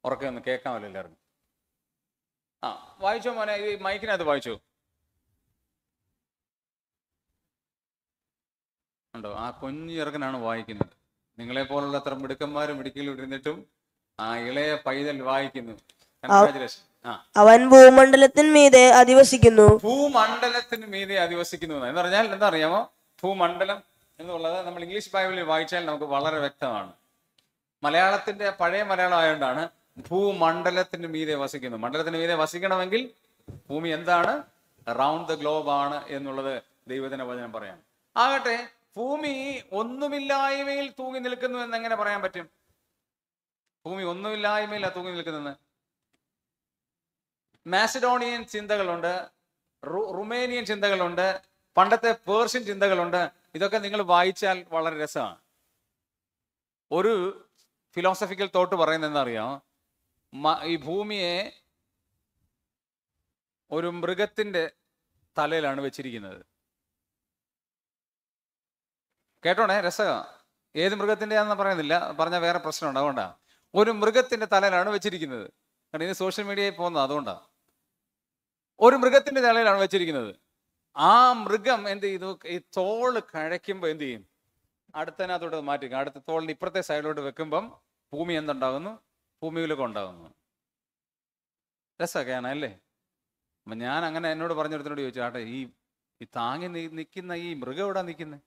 ഉറക്കെ ഒന്ന് കേൾക്കാമല്ലോ എല്ലാവർക്കും ആ വായിച്ചോ മോനെ ഈ മൈക്കിനകത്ത് വായിച്ചോ ഉണ്ടോ ആ കുഞ്ഞു ചെറുക്കനാണ് വായിക്കുന്നത് നിങ്ങളെ പോലുള്ള അത്ര മിടുക്കന്മാരും മിടുക്കിലിരുന്നിട്ടും ആ ഇളയ പൈതൽ വായിക്കുന്നു അവൻ ഭൂമണ്ഡലത്തിന് മീതെ അധിവസിക്കുന്നു ഭൂമണ്ഡലത്തിന് മീതെ അധിവസിക്കുന്നു എന്ന് പറഞ്ഞാൽ എന്താ അറിയാമോ ഭൂമണ്ഡലം എന്നുള്ളത് നമ്മൾ ഇംഗ്ലീഷ് ബൈബിളിൽ വായിച്ചാൽ നമുക്ക് വളരെ വ്യക്തമാണ് മലയാളത്തിന്റെ പഴയ മലയാളം ആയതുകൊണ്ടാണ് ഭൂമണ്ഡലത്തിന് മീതെ വസിക്കുന്നു മണ്ഡലത്തിന് മീതെ വസിക്കണമെങ്കിൽ ഭൂമി എന്താണ് റൗണ്ട് ദ ഗ്ലോബ് ആണ് എന്നുള്ളത് ദൈവത്തിന്റെ വചനം പറയാം ആകട്ടെ ഭൂമി ഒന്നുമില്ലായ്മയിൽ തൂങ്ങി നിൽക്കുന്നു എന്ന് എങ്ങനെ പറയാൻ പറ്റും ഭൂമി ഒന്നുമില്ലായ്മയില്ല തൂങ്ങി നിൽക്കുന്നെന്ന് മാസിഡോണിയൻ ചിന്തകളുണ്ട് റുമേനിയൻ ചിന്തകളുണ്ട് പണ്ടത്തെ പേർഷ്യൻ ചിന്തകളുണ്ട് ഇതൊക്കെ നിങ്ങൾ വായിച്ചാൽ വളരെ രസമാണ് ഒരു ഫിലോസഫിക്കൽ തോട്ട് പറയുന്നതെന്നറിയാം ഈ ഭൂമിയെ ഒരു മൃഗത്തിൻ്റെ തലയിലാണ് വെച്ചിരിക്കുന്നത് കേട്ടോണേ രസമാണ് ഏത് മൃഗത്തിൻ്റെയാണെന്ന് പറയുന്നില്ല പറഞ്ഞാൽ വേറെ പ്രശ്നമുണ്ട് അതുകൊണ്ടാണ് ഒരു മൃഗത്തിൻ്റെ തലയിലാണ് വെച്ചിരിക്കുന്നത് കാരണം ഇത് സോഷ്യൽ മീഡിയയിൽ പോകുന്നത് അതുകൊണ്ടാണ് ഒരു മൃഗത്തിൻ്റെ തലയിലാണ് വെച്ചിരിക്കുന്നത് ആ മൃഗം എന്ത് ചെയ്തു ഈ തോള് കഴയ്ക്കുമ്പോൾ എന്ത് ചെയ്യും അടുത്തതിനകത്തോട്ട് മാറ്റി അടുത്ത തോളിൻ്റെ ഇപ്പുറത്തെ സൈഡിലോട്ട് വെക്കുമ്പം ഭൂമി എന്തുണ്ടാകുന്നു ഭൂമിയിലൊക്കെ ഉണ്ടാകുന്നു രസമൊക്കെയാണ് അല്ലേ അപ്പം ഞാൻ അങ്ങനെ എന്നോട് പറഞ്ഞൊരുത്തനോട് ചോദിച്ചു ആട്ടെ ഈ ഈ താങ്ങി നിൽക്കുന്ന ഈ മൃഗം എവിടെ നിൽക്കുന്നത്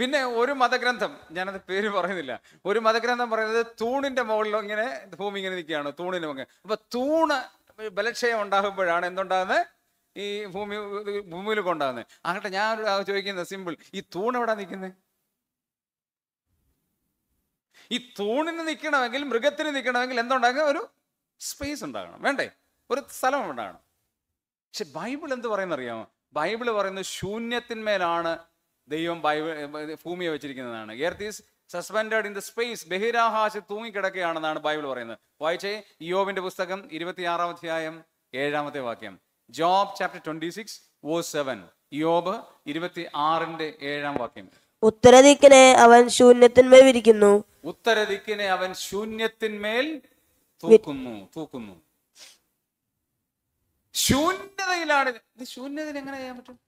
പിന്നെ ഒരു മതഗ്രന്ഥം ഞാനത് പേര് പറയുന്നില്ല ഒരു മതഗ്രന്ഥം പറയുന്നത് തൂണിന്റെ മുകളിൽ ഇങ്ങനെ ഭൂമി ഇങ്ങനെ നിൽക്കുകയാണ് തൂണിന് മുകളിൽ അപ്പൊ തൂണ് ബലക്ഷയം ഉണ്ടാകുമ്പോഴാണ് എന്തുണ്ടാകുന്നത് ഈ ഭൂമി ഭൂമിയിൽ കൊണ്ടാകുന്നത് ആകട്ടെ ഞാൻ ചോദിക്കുന്നത് സിമ്പിൾ ഈ തൂൺ എവിടെ നിൽക്കുന്നത് ഈ തൂണിന് നിൽക്കണമെങ്കിൽ മൃഗത്തിന് നിൽക്കണമെങ്കിൽ എന്തുണ്ടാകും ഒരു സ്പേസ് ഉണ്ടാകണം വേണ്ടേ ഒരു സ്ഥലം ഉണ്ടാകണം പക്ഷെ ബൈബിൾ എന്ത് പറയുന്നറിയാമോ ബൈബിള് പറയുന്നത് ശൂന്യത്തിന്മേലാണ് ദൈവം ബൈബിൾ ഭൂമിയെ വെച്ചിരിക്കുന്നതാണ് earth is suspended in the space ബഹിരാകാശത്ത് തൂങ്ങിക്കിടക്കുകയാണെന്നാണ് ബൈബിൾ പറയുന്നത് വായിച്ചേ യോബിന്റെ പുസ്തകം ഇരുപത്തിയാറാം അധ്യായം ഏഴാമത്തെ വാക്യം Job chapter twenty six oh seven യോബ് ഇരുപത്തി ആറിന്റെ ഏഴാം വാക്യം ഉത്തരദിക്കിനെ അവൻ ശൂന്യത്തിന്മേൽ വിരിക്കുന്നു ഉത്തരദിക്കിനെ അവൻ ശൂന്യത്തിന്മേൽ തൂക്കുന്നു തൂക്കുന്നു ശൂന്യതയിലാണ് ഇത് ശൂന്യതയിൽ എങ്ങനെ ചെയ്യാൻ പറ്റും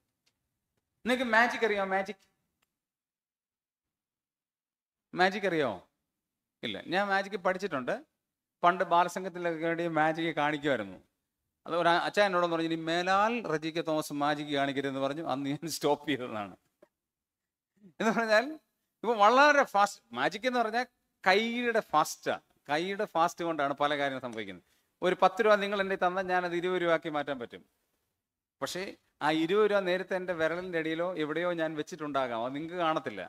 നിങ്ങൾക്ക് മാജിക് അറിയോ മാജിക് മാജിക് അറിയോ ഇല്ല ഞാൻ മാജിക് പഠിച്ചിട്ടുണ്ട് പണ്ട് ബാലസംഘത്തിലൊക്കെ വേണ്ടി മാജിക് കാണിക്കുമായിരുന്നു അത് ഒരു അച്ഛൻ എന്നോടെന്ന് പറഞ്ഞു ഇനി മേലാൽ റജിക്ക് തോമസ് മാജിക് കാണിക്കരുതെന്ന് പറഞ്ഞു അന്ന് ഞാൻ സ്റ്റോപ്പ് ചെയ്തതാണ് എന്ന് പറഞ്ഞാൽ ഇപ്പോൾ വളരെ ഫാസ്റ്റ് മാജിക് എന്ന് പറഞ്ഞാൽ കൈയുടെ ഫാസ്റ്റാണ് കൈയുടെ ഫാസ്റ്റ് കൊണ്ടാണ് പല കാര്യങ്ങളും സംഭവിക്കുന്നത് ഒരു പത്ത് രൂപ നിങ്ങൾ എന്നെ തന്നാൽ ഞാനത് ഇരുപത് രൂപ ആക്കി മാറ്റാൻ പറ്റും പക്ഷേ ആ ഇരുപത് രൂപ നേരത്തെ എൻ്റെ വിരലിൻ്റെ ഇടയിലോ എവിടെയോ ഞാൻ വെച്ചിട്ടുണ്ടാകാം അത് നിങ്ങൾക്ക് കാണത്തില്ല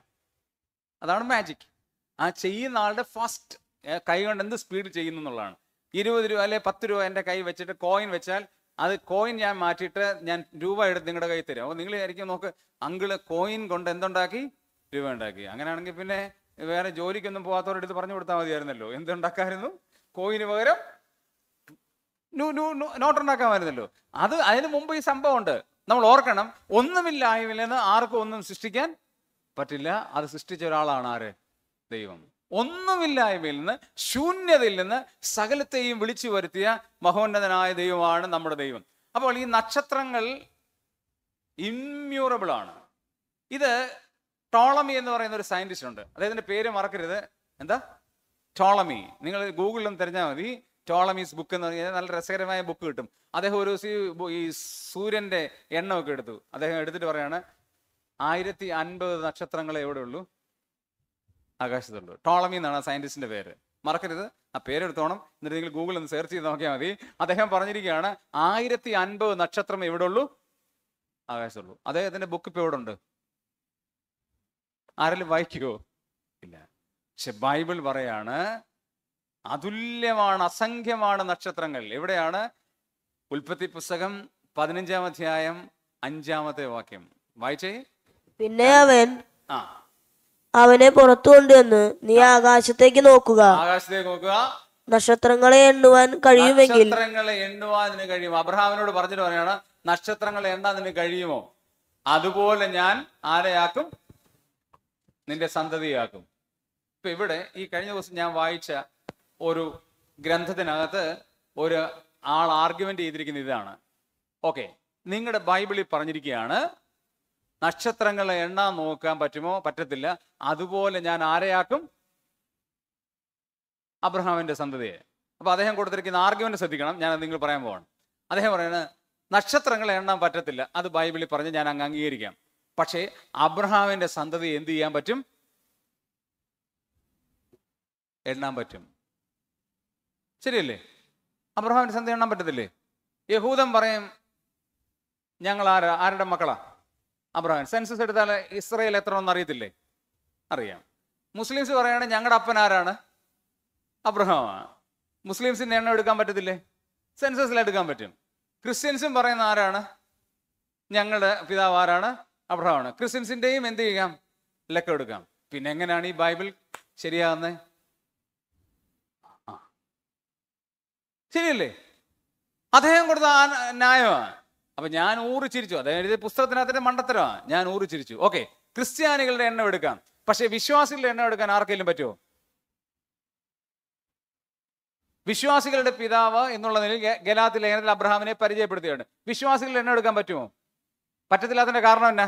അതാണ് മാജിക് ആ ചെയ്യുന്ന ആളുടെ ഫസ്റ്റ് കൈ കൊണ്ട് എന്ത് സ്പീഡ് ചെയ്യുന്നു എന്നുള്ളതാണ് ഇരുപത് രൂപ അല്ലെ പത്ത് രൂപ എൻ്റെ കൈ വെച്ചിട്ട് കോയിൻ വെച്ചാൽ അത് കോയിൻ ഞാൻ മാറ്റിയിട്ട് ഞാൻ രൂപ എടുത്ത് നിങ്ങളുടെ കൈ തരും അപ്പോൾ നിങ്ങൾ ആയിരിക്കും നോക്ക് അങ്കിള് കോയിൻ കൊണ്ട് എന്തുണ്ടാക്കി രൂപ ഉണ്ടാക്കി അങ്ങനെയാണെങ്കിൽ പിന്നെ വേറെ ജോലിക്കൊന്നും അടുത്ത് പറഞ്ഞു കൊടുത്താൽ മതിയായിരുന്നല്ലോ എന്തുണ്ടാക്കാമായിരുന്നു കോയിന് പകരം നോട്ട് ഉണ്ടാക്കാമായിരുന്നല്ലോ അത് അതിന് മുമ്പ് ഈ സംഭവം ഉണ്ട് നമ്മൾ ഓർക്കണം ഒന്നുമില്ലായ്മയിലെന്ന് ആർക്കും ഒന്നും സൃഷ്ടിക്കാൻ പറ്റില്ല അത് സൃഷ്ടിച്ച ഒരാളാണ് ആര് ദൈവം ഒന്നുമില്ലായ്മയിൽ നിന്ന് ശൂന്യതയിൽ നിന്ന് സകലത്തെയും വിളിച്ചു വരുത്തിയ മഹോന്നതനായ ദൈവമാണ് നമ്മുടെ ദൈവം അപ്പോൾ ഈ നക്ഷത്രങ്ങൾ ഇമ്മ്യൂറബിൾ ആണ് ഇത് ടോളമി എന്ന് പറയുന്ന ഒരു സയന്റിസ്റ്റ് ഉണ്ട് അദ്ദേഹത്തിന്റെ പേര് മറക്കരുത് എന്താ ടോളമി നിങ്ങൾ ഗൂഗിളിൽ ഗൂഗിളിലും തിരഞ്ഞാൽ മതി ടോളമീസ് ബുക്ക് എന്ന് പറഞ്ഞാൽ നല്ല രസകരമായ ബുക്ക് കിട്ടും അദ്ദേഹം ഒരു ഈ സൂര്യന്റെ എണ്ണമൊക്കെ എടുത്തു അദ്ദേഹം എടുത്തിട്ട് പറയാണ് ആയിരത്തി അൻപത് നക്ഷത്രങ്ങളെ ഉള്ളൂ ആകാശത്തുള്ളൂ ടോളമി എന്നാണ് ആ സയന്റിസ്റ്റിന്റെ പേര് മറക്കരുത് ആ പേരെടുത്തോണം എന്നിട്ട് നിങ്ങൾ ഗൂഗിൾ ഒന്ന് സെർച്ച് ചെയ്ത് നോക്കിയാൽ മതി അദ്ദേഹം പറഞ്ഞിരിക്കുകയാണ് ആയിരത്തി അൻപത് നക്ഷത്രം എവിടെയുള്ളൂ ആകാശത്തുള്ളൂ അദ്ദേഹത്തിന്റെ ബുക്ക് ഇപ്പൊ എവിടെ ഉണ്ട് ആരെങ്കിലും വായിക്കുമോ ഇല്ല പക്ഷെ ബൈബിൾ പറയാണ് അതുല്യമാണ് അസംഖ്യമാണ് നക്ഷത്രങ്ങൾ എവിടെയാണ് ഉൽപ്പത്തി പുസ്തകം പതിനഞ്ചാം അധ്യായം അഞ്ചാമത്തെ വാക്യം വായിച്ചേ പിന്നെ അവൻ ആ അവനെ പുറത്തു കൊണ്ടുവന്ന് നീ ആകാശത്തേക്ക് നോക്കുക ആകാശത്തേക്ക് നോക്കുക നക്ഷത്രങ്ങളെ എണ്ണുവാൻ കഴിയുമെങ്കിൽ നക്ഷത്രങ്ങളെ എണ്ണുവാൻ നിനക്ക് കഴിയും അബ്രഹാമിനോട് പറഞ്ഞിട്ട് പറയാണ് നക്ഷത്രങ്ങളെ എണ്ണാൻ നിനക്ക് കഴിയുമോ അതുപോലെ ഞാൻ ആരെയാക്കും നിന്റെ സന്തതിയാക്കും ഇപ്പൊ ഇവിടെ ഈ കഴിഞ്ഞ ദിവസം ഞാൻ വായിച്ച ഒരു ഗ്രന്ഥത്തിനകത്ത് ഒരു ആൾ ആർഗ്യുമെന്റ് ചെയ്തിരിക്കുന്ന ഇതാണ് ഓക്കെ നിങ്ങളുടെ ബൈബിളിൽ പറഞ്ഞിരിക്കുകയാണ് നക്ഷത്രങ്ങളെ എണ്ണാൻ നോക്കാൻ പറ്റുമോ പറ്റത്തില്ല അതുപോലെ ഞാൻ ആരെയാക്കും അബ്രഹാമിന്റെ സന്തതിയെ അപ്പോൾ അദ്ദേഹം കൊടുത്തിരിക്കുന്ന ആർഗ്യുമെന്റ് ശ്രദ്ധിക്കണം ഞാൻ നിങ്ങൾ പറയാൻ പോകണം അദ്ദേഹം പറയുന്നത് നക്ഷത്രങ്ങളെ എണ്ണാൻ പറ്റത്തില്ല അത് ബൈബിളിൽ പറഞ്ഞ് ഞാൻ അങ്ങ് അംഗീകരിക്കാം പക്ഷേ അബ്രഹാമിന്റെ സന്തതി എന്ത് ചെയ്യാൻ പറ്റും എണ്ണാൻ പറ്റും ശരിയല്ലേ അബ്രഹാമിന് സന്ധി എണ്ണാൻ പറ്റത്തില്ലേ യഹൂദം പറയും ഞങ്ങൾ ആരാ ആരുടെ മക്കളാ അബ്രഹാം സെൻസസ് എടുത്താൽ ഇസ്രയേൽ എത്ര ഒന്നും അറിയത്തില്ലേ അറിയാം മുസ്ലിംസ് പറയുകയാണെങ്കിൽ ഞങ്ങളുടെ അപ്പൻ ആരാണ് അബ്രഹാമാണ് മുസ്ലിംസിൻ്റെ എണ്ണം എടുക്കാൻ പറ്റത്തില്ലേ സെൻസസിൽ എടുക്കാൻ പറ്റും ക്രിസ്ത്യൻസും പറയുന്ന ആരാണ് ഞങ്ങളുടെ പിതാവ് ആരാണ് അബ്രഹാമാണ് ക്രിസ്ത്യൻസിൻ്റെയും എന്ത് ചെയ്യാം ലക്കം എടുക്കാം പിന്നെ എങ്ങനെയാണ് ഈ ബൈബിൾ ശരിയാകുന്നത് ശരിയല്ലേ അദ്ദേഹം കൊടുത്ത ആ ന്യായമാണ് അപ്പൊ ഞാൻ ഊറി ചിരിച്ചു അദ്ദേഹം എഴുതിയ പുസ്തകത്തിനകത്തിന്റെ മണ്ടത്തരമാണ് ഞാൻ ഊറി ചിരിച്ചു ഓക്കെ ക്രിസ്ത്യാനികളുടെ എണ്ണം എടുക്കാം പക്ഷേ വിശ്വാസികളുടെ എണ്ണം എടുക്കാൻ ആർക്കെങ്കിലും പറ്റുമോ വിശ്വാസികളുടെ പിതാവ് എന്നുള്ള നിലയിൽ ഗലാത്തി ലേഖനത്തിൽ അബ്രഹാമിനെ പരിചയപ്പെടുത്തിയിട്ടുണ്ട് വിശ്വാസികളുടെ എണ്ണം എടുക്കാൻ പറ്റുമോ പറ്റത്തില്ലാത്തതിന്റെ കാരണം എന്നാ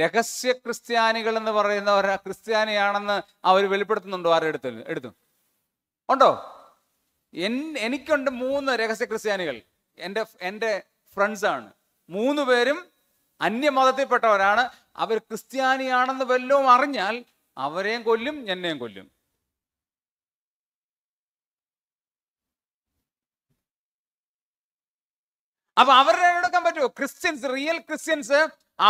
രഹസ്യ ക്രിസ്ത്യാനികൾ എന്ന് പറയുന്നവർ ക്രിസ്ത്യാനിയാണെന്ന് അവർ വെളിപ്പെടുത്തുന്നുണ്ടോ ആരുടെ അടുത്ത് എടുത്തു ഉണ്ടോ എൻ എനിക്കുണ്ട് മൂന്ന് രഹസ്യ ക്രിസ്ത്യാനികൾ എൻ്റെ എൻ്റെ ഫ്രണ്ട്സാണ് മൂന്ന് പേരും അന്യമതത്തിൽപ്പെട്ടവരാണ് അവർ ക്രിസ്ത്യാനിയാണെന്ന് വല്ലതും അറിഞ്ഞാൽ അവരെയും കൊല്ലും എന്നെയും കൊല്ലും അപ്പൊ അവരുടെ എടുക്കാൻ പറ്റുമോ ക്രിസ്ത്യൻസ് റിയൽ ക്രിസ്ത്യൻസ്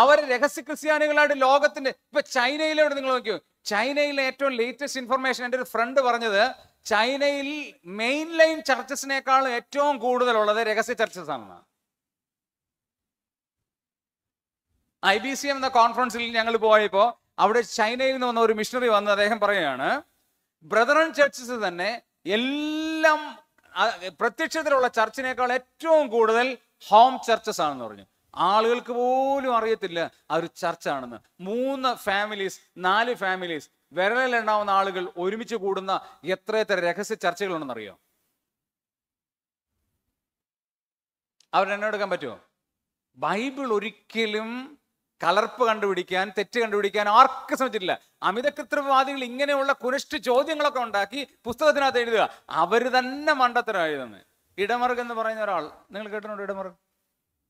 അവർ രഹസ്യ ക്രിസ്ത്യാനികളായിട്ട് ലോകത്തിന്റെ ഇപ്പൊ ചൈനയിലോട്ട് നിങ്ങൾ നോക്കിയോ ചൈനയിലെ ഏറ്റവും ലേറ്റസ്റ്റ് ഇൻഫർമേഷൻ എൻ്റെ ഒരു ഫ്രണ്ട് പറഞ്ഞത് ചൈനയിൽ മെയിൻ ലൈൻ ചർച്ചസിനേക്കാൾ ഏറ്റവും കൂടുതലുള്ളത് രഹസ്യ ചർച്ചസ് ആണെന്ന് ഐ ബി സി എം എന്ന കോൺഫറൻസിൽ ഞങ്ങൾ പോയപ്പോൾ അവിടെ ചൈനയിൽ നിന്ന് വന്ന ഒരു മിഷണറി വന്ന് അദ്ദേഹം പറയുകയാണ് ബ്രദറൻ ചർച്ചസ് തന്നെ എല്ലാം പ്രത്യക്ഷത്തിലുള്ള ചർച്ചിനേക്കാൾ ഏറ്റവും കൂടുതൽ ഹോം ചർച്ചസ് ആണെന്ന് പറഞ്ഞു ആളുകൾക്ക് പോലും അറിയത്തില്ല ആ ഒരു ചർച്ചാണെന്ന് മൂന്ന് ഫാമിലീസ് നാല് ഫാമിലീസ് വിരലിലെണ്ണാവുന്ന ആളുകൾ ഒരുമിച്ച് കൂടുന്ന എത്രയെത്ര രഹസ്യ ചർച്ചകളുണ്ടെന്നറിയോ എടുക്കാൻ പറ്റുമോ ബൈബിൾ ഒരിക്കലും കലർപ്പ് കണ്ടുപിടിക്കാൻ തെറ്റ് കണ്ടുപിടിക്കാൻ ആർക്കും ശ്രമിച്ചിട്ടില്ല കൃത്രിമവാദികൾ ഇങ്ങനെയുള്ള കുനിഷ്ഠ ചോദ്യങ്ങളൊക്കെ ഉണ്ടാക്കി പുസ്തകത്തിനകത്ത് എഴുതുക അവർ തന്നെ മണ്ടത്തരം എഴുതുന്നത് ഇടമറുക് എന്ന് പറയുന്ന ഒരാൾ നിങ്ങൾ കേട്ടിട്ടുണ്ട് ഇടമറുക്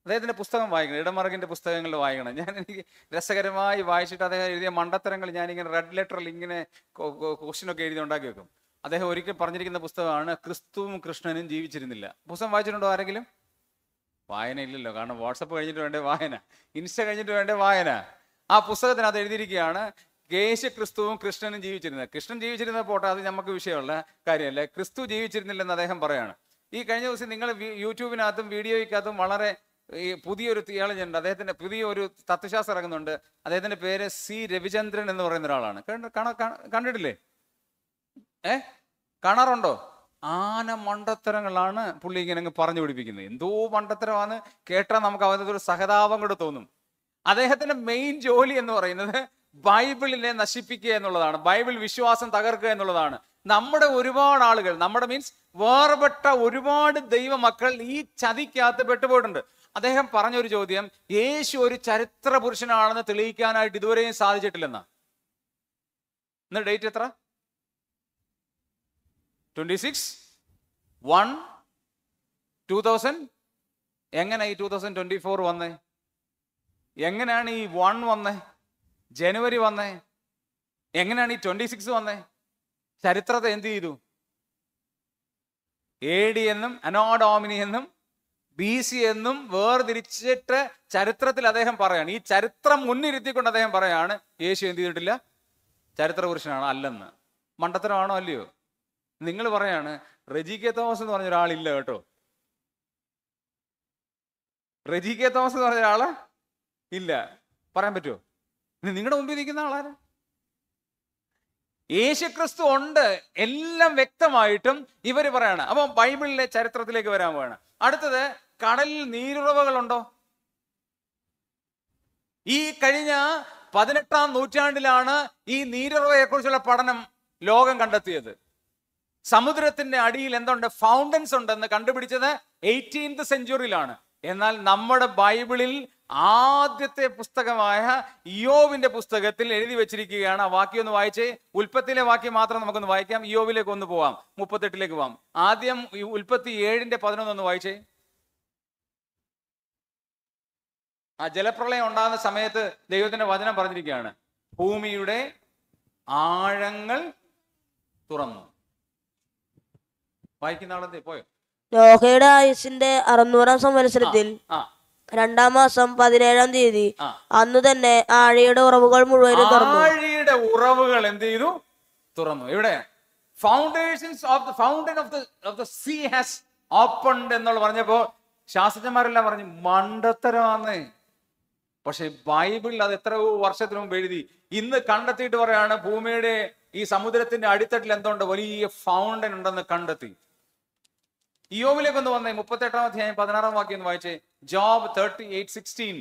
അദ്ദേഹത്തിൻ്റെ പുസ്തകം വായിക്കണം ഇടമറകിൻ്റെ പുസ്തകങ്ങൾ വായിക്കണം ഞാൻ എനിക്ക് രസകരമായി വായിച്ചിട്ട് അദ്ദേഹം എഴുതിയ മണ്ടത്തരങ്ങൾ ഞാനിങ്ങനെ റെഡ് ലെറ്ററിൽ ഇങ്ങനെ ക്വസ്റ്റ്യനൊക്കെ എഴുതി ഉണ്ടാക്കി വെക്കും അദ്ദേഹം ഒരിക്കൽ പറഞ്ഞിരിക്കുന്ന പുസ്തകമാണ് ക്രിസ്തുവും കൃഷ്ണനും ജീവിച്ചിരുന്നില്ല പുസ്തകം വായിച്ചിട്ടുണ്ടോ ആരെങ്കിലും വായന ഇല്ലല്ലോ കാരണം വാട്സപ്പ് കഴിഞ്ഞിട്ട് വേണ്ടേ വായന ഇൻസ്റ്റ കഴിഞ്ഞിട്ട് വേണ്ടേ വായന ആ അത് എഴുതിയിരിക്കുകയാണ് ഗേശ ക്രിസ്തുവും കൃഷ്ണനും ജീവിച്ചിരുന്നത് കൃഷ്ണൻ ജീവിച്ചിരുന്ന പോട്ടെ അത് നമുക്ക് വിഷയമുള്ള കാര്യമല്ലേ ക്രിസ്തു ജീവിച്ചിരുന്നില്ലെന്ന് അദ്ദേഹം പറയാണ് ഈ കഴിഞ്ഞ ദിവസം നിങ്ങൾ യൂട്യൂബിനകത്തും വീഡിയോയ്ക്കകത്തും വളരെ ഈ പുതിയൊരു ഉണ്ട് അദ്ദേഹത്തിന്റെ പുതിയ ഒരു തത്വശാസ്ത്രം ഇറങ്ങുന്നുണ്ട് അദ്ദേഹത്തിന്റെ പേര് സി രവിചന്ദ്രൻ എന്ന് പറയുന്ന ഒരാളാണ് കണ്ടിട്ടില്ലേ ഏ കാണാറുണ്ടോ ആന മണ്ടത്തരങ്ങളാണ് പുള്ളി ഇങ്ങനെ അങ്ങ് പറഞ്ഞു പിടിപ്പിക്കുന്നത് എന്തോ മണ്ടത്തരമാണ് കേട്ടാൽ നമുക്ക് അവൻ്റെ ഒരു സഹതാപം കൂടെ തോന്നും അദ്ദേഹത്തിന്റെ മെയിൻ ജോലി എന്ന് പറയുന്നത് ബൈബിളിനെ നശിപ്പിക്കുക എന്നുള്ളതാണ് ബൈബിൾ വിശ്വാസം തകർക്കുക എന്നുള്ളതാണ് നമ്മുടെ ഒരുപാട് ആളുകൾ നമ്മുടെ മീൻസ് വേർപെട്ട ഒരുപാട് ദൈവമക്കൾ ഈ ചതിക്കകത്ത് പെട്ടുപോയിട്ടുണ്ട് അദ്ദേഹം പറഞ്ഞൊരു ചോദ്യം യേശു ഒരു ചരിത്ര പുരുഷനാണെന്ന് തെളിയിക്കാനായിട്ട് ഇതുവരെയും സാധിച്ചിട്ടില്ലെന്നാ ഇന്ന് ഡേറ്റ് എത്ര twenty six one two thousand എങ്ങനെ ഈ ടു തൗസൻഡ് ട്വന്റി ഫോർ വന്നേ എങ്ങനെയാണ് ഈ വൺ വന്നേ ജനുവരി വന്നേ എങ്ങനെയാണ് ഈ ട്വന്റി സിക്സ് വന്നേ ചരിത്രത്തെ എന്ത് ചെയ്തു എ ഡി എന്നും അനോഡോമിനി എന്നും ബി സി എന്നും വേർതിരിച്ചിട്ട് ചരിത്രത്തിൽ അദ്ദേഹം പറയാണ് ഈ ചരിത്രം മുന്നിരുത്തിക്കൊണ്ട് അദ്ദേഹം പറയാണ് യേശു എന്ത് ചെയ്തിട്ടില്ല ചരിത്രപുരുഷനാണ് അല്ലെന്ന് മണ്ടത്തരമാണോ അല്ലയോ നിങ്ങൾ പറയാണ് റെജി കെ തോമസ് എന്ന് പറഞ്ഞ ഒരാളില്ല കേട്ടോ റെജി കെ തോമസ് എന്ന് പറഞ്ഞ ഒരാള് ഇല്ല പറയാൻ പറ്റുമോ നിങ്ങളുടെ മുമ്പിൽ നിൽക്കുന്ന ആളാരാ യേശുക്രിസ്തു ഉണ്ട് എല്ലാം വ്യക്തമായിട്ടും ഇവർ പറയാണ് അപ്പൊ ബൈബിളിലെ ചരിത്രത്തിലേക്ക് വരാൻ പോവാണ് അടുത്തത് കടലിൽ നീരുറവകളുണ്ടോ ഈ കഴിഞ്ഞ പതിനെട്ടാം നൂറ്റാണ്ടിലാണ് ഈ കുറിച്ചുള്ള പഠനം ലോകം കണ്ടെത്തിയത് സമുദ്രത്തിന്റെ അടിയിൽ എന്തുണ്ട് ഫൗണ്ടൻസ് ഉണ്ടെന്ന് കണ്ടുപിടിച്ചത് എയ്റ്റീൻത് സെഞ്ചുറിയിലാണ് എന്നാൽ നമ്മുടെ ബൈബിളിൽ ആദ്യത്തെ പുസ്തകമായ ഇയോവിന്റെ പുസ്തകത്തിൽ എഴുതി വെച്ചിരിക്കുകയാണ് ആ വാക്യം ഒന്ന് വായിച്ചേ ഉൽപ്പത്തിയിലെ വാക്യം മാത്രം നമുക്കൊന്ന് വായിക്കാം ഇയോവിലേക്ക് ഒന്ന് പോവാം മുപ്പത്തെട്ടിലേക്ക് പോവാം ആദ്യം ഉൽപ്പത്തി ഏഴിന്റെ ഒന്ന് വായിച്ചേ ആ ജലപ്രളയം ഉണ്ടാകുന്ന സമയത്ത് ദൈവത്തിന്റെ വചനം പറഞ്ഞിരിക്കുകയാണ് ഭൂമിയുടെ ആഴങ്ങൾ തുറന്നു വായിക്കുന്ന ആളെന്തേ പോയോ നോഹയുടെ ആയുസിന്റെ അറുന്നൂറാം സംവത്സരത്തിൽ രണ്ടാം മാസം പതിനേഴാം തീയതി അന്ന് തന്നെ ആഴിയുടെ ഉറവുകൾ മുഴുവനും തുറന്നു ആഴിയുടെ ഉറവുകൾ എന്ത് ചെയ്തു തുറന്നു ഇവിടെ foundations of the fountain of the of the sea has opened എന്നുള്ള പറഞ്ഞപ്പോ ശാസ്ത്രജ്ഞന്മാരെല്ലാം പറഞ്ഞു മണ്ടത്തരമാണ് പക്ഷെ ബൈബിളിൽ അത് എത്ര വർഷത്തിന് മുമ്പ് എഴുതി ഇന്ന് കണ്ടെത്തിയിട്ട് പറയാണ് ഭൂമിയുടെ ഈ സമുദ്രത്തിന്റെ അടിത്തട്ടിൽ എന്തുണ്ട് വലിയ ഫൗണ്ടൻ ഉണ്ടെന്ന് കണ്ടെത്തി യോബിലേക്ക് ഒന്ന് വന്നേ മുപ്പത്തെട്ടാം അധ്യായം പതിനാറാം വാക്യം എന്ന് വായിച്ചേ ജോബ് തേർട്ടി എയ്റ്റ് സിക്സ്റ്റീൻ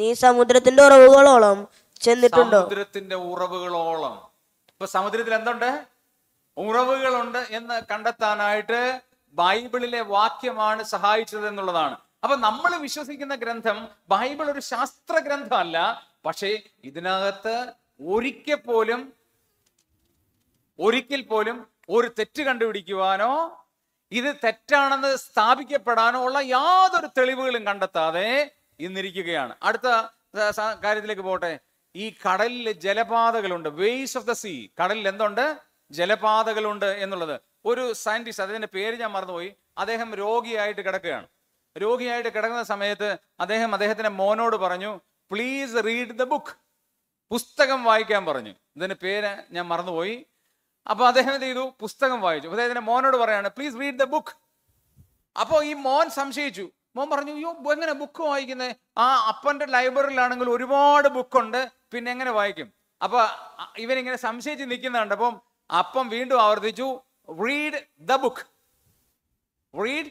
നീ സമുദ്രത്തിന്റെ ഉറവുകളോളം ചെന്നിട്ടുണ്ടോ സമുദ്രത്തിന്റെ ഉറവുകളോളം ഇപ്പൊ സമുദ്രത്തിൽ എന്തുണ്ട് ഉറവുകളുണ്ട് എന്ന് കണ്ടെത്താനായിട്ട് ബൈബിളിലെ വാക്യമാണ് സഹായിച്ചത് എന്നുള്ളതാണ് അപ്പൊ നമ്മൾ വിശ്വസിക്കുന്ന ഗ്രന്ഥം ബൈബിൾ ഒരു ശാസ്ത്ര ഗ്രന്ഥമല്ല പക്ഷേ ഇതിനകത്ത് ഒരിക്കൽ പോലും ഒരിക്കൽ പോലും ഒരു തെറ്റ് കണ്ടുപിടിക്കുവാനോ ഇത് തെറ്റാണെന്ന് സ്ഥാപിക്കപ്പെടാനോ ഉള്ള യാതൊരു തെളിവുകളും കണ്ടെത്താതെ ഇന്നിരിക്കുകയാണ് അടുത്ത കാര്യത്തിലേക്ക് പോട്ടെ ഈ കടലിൽ ജലപാതകളുണ്ട് വേസ് ഓഫ് ദ സീ കടലിൽ എന്തുണ്ട് ജലപാതകളുണ്ട് എന്നുള്ളത് ഒരു സയന്റിസ്റ്റ് അതിന്റെ പേര് ഞാൻ മറന്നുപോയി അദ്ദേഹം രോഗിയായിട്ട് കിടക്കുകയാണ് രോഗിയായിട്ട് കിടക്കുന്ന സമയത്ത് അദ്ദേഹം അദ്ദേഹത്തിന്റെ മോനോട് പറഞ്ഞു പ്ലീസ് റീഡ് ദ ബുക്ക് പുസ്തകം വായിക്കാൻ പറഞ്ഞു ഇതിന് പേര് ഞാൻ മറന്നുപോയി അപ്പൊ അദ്ദേഹം എന്ത് ചെയ്തു പുസ്തകം വായിച്ചു അദ്ദേഹത്തിന്റെ മോനോട് പറയാണ് പ്ലീസ് റീഡ് ദ ബുക്ക് അപ്പോൾ ഈ മോൻ സംശയിച്ചു മോൻ പറഞ്ഞു അയ്യോ എങ്ങനെ ബുക്ക് വായിക്കുന്നത് ആ അപ്പന്റെ ലൈബ്രറിയിലാണെങ്കിൽ ഒരുപാട് ബുക്കുണ്ട് പിന്നെ എങ്ങനെ വായിക്കും അപ്പൊ ഇവനിങ്ങനെ സംശയിച്ച് നിൽക്കുന്നുണ്ട് അപ്പം അപ്പം വീണ്ടും ആവർത്തിച്ചു read the book read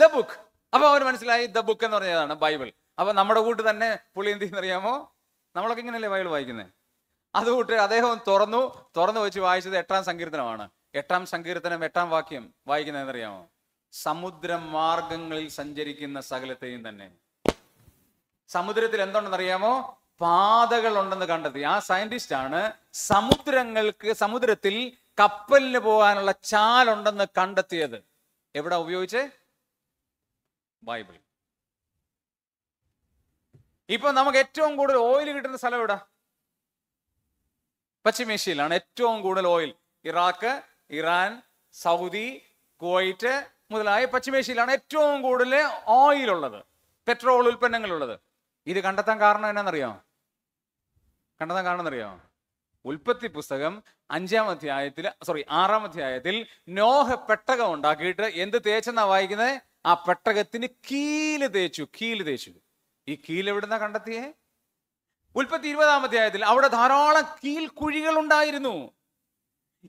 the book അപ്പൊ അവർ മനസ്സിലായി ദ ബുക്ക് എന്ന് പറഞ്ഞതാണ് ബൈബിൾ അപ്പൊ നമ്മുടെ കൂട്ട് തന്നെ പുള്ളി എന്ത് ചെയ്യുന്നറിയാമോ നമ്മളൊക്കെ ഇങ്ങനെയല്ലേ ബൈബിൾ വായിക്കുന്നത് അതുകൂട്ട് അദ്ദേഹം തുറന്നു തുറന്നു വെച്ച് വായിച്ചത് എട്ടാം സങ്കീർത്തനമാണ് എട്ടാം സങ്കീർത്തനം എട്ടാം വാക്യം വായിക്കുന്നത് എന്നറിയാമോ സമുദ്ര മാർഗങ്ങളിൽ സഞ്ചരിക്കുന്ന സകലത്തെയും തന്നെ സമുദ്രത്തിൽ എന്തുണ്ടെന്നറിയാമോ പാതകൾ ഉണ്ടെന്ന് കണ്ടെത്തി ആ സയന്റിസ്റ്റ് ആണ് സമുദ്രങ്ങൾക്ക് സമുദ്രത്തിൽ കപ്പലിന് പോകാനുള്ള ചാലുണ്ടെന്ന് കണ്ടെത്തിയത് എവിടെ ഉപയോഗിച്ച് ബൈബിൾ ഇപ്പൊ നമുക്ക് ഏറ്റവും കൂടുതൽ ഓയിൽ കിട്ടുന്ന സ്ഥലം എവിടാ പശ്ചിമേഷ്യയിലാണ് ഏറ്റവും കൂടുതൽ oil Iraq Iran Saudi Kuwait മുതലായ പശ്ചിമേഷ്യയിലാണ് ഏറ്റവും കൂടുതൽ ഓയിൽ ഉള്ളത് പെട്രോൾ ഉൽപ്പന്നങ്ങൾ ഉള്ളത് ഇത് കണ്ടെത്താൻ കാരണം എന്നാണെന്നറിയോ കണ്ടെത്താൻ കാരണം എന്നറിയോ ഉൽപ്പത്തി പുസ്തകം അഞ്ചാം അധ്യായത്തിൽ സോറി ആറാം അധ്യായത്തിൽ നോഹ പെട്ടകം ഉണ്ടാക്കിയിട്ട് എന്ത് തേച്ചെന്നാ വായിക്കുന്നത് ആ പെട്ടകത്തിന് കീല് തേച്ചു കീല് തേച്ചു ഈ കീൽ എവിടുന്ന കണ്ടെത്തിയേ ഉൽപ്പത്തി ഇരുപതാം അധ്യായത്തിൽ അവിടെ ധാരാളം കീൽ കുഴികൾ ഉണ്ടായിരുന്നു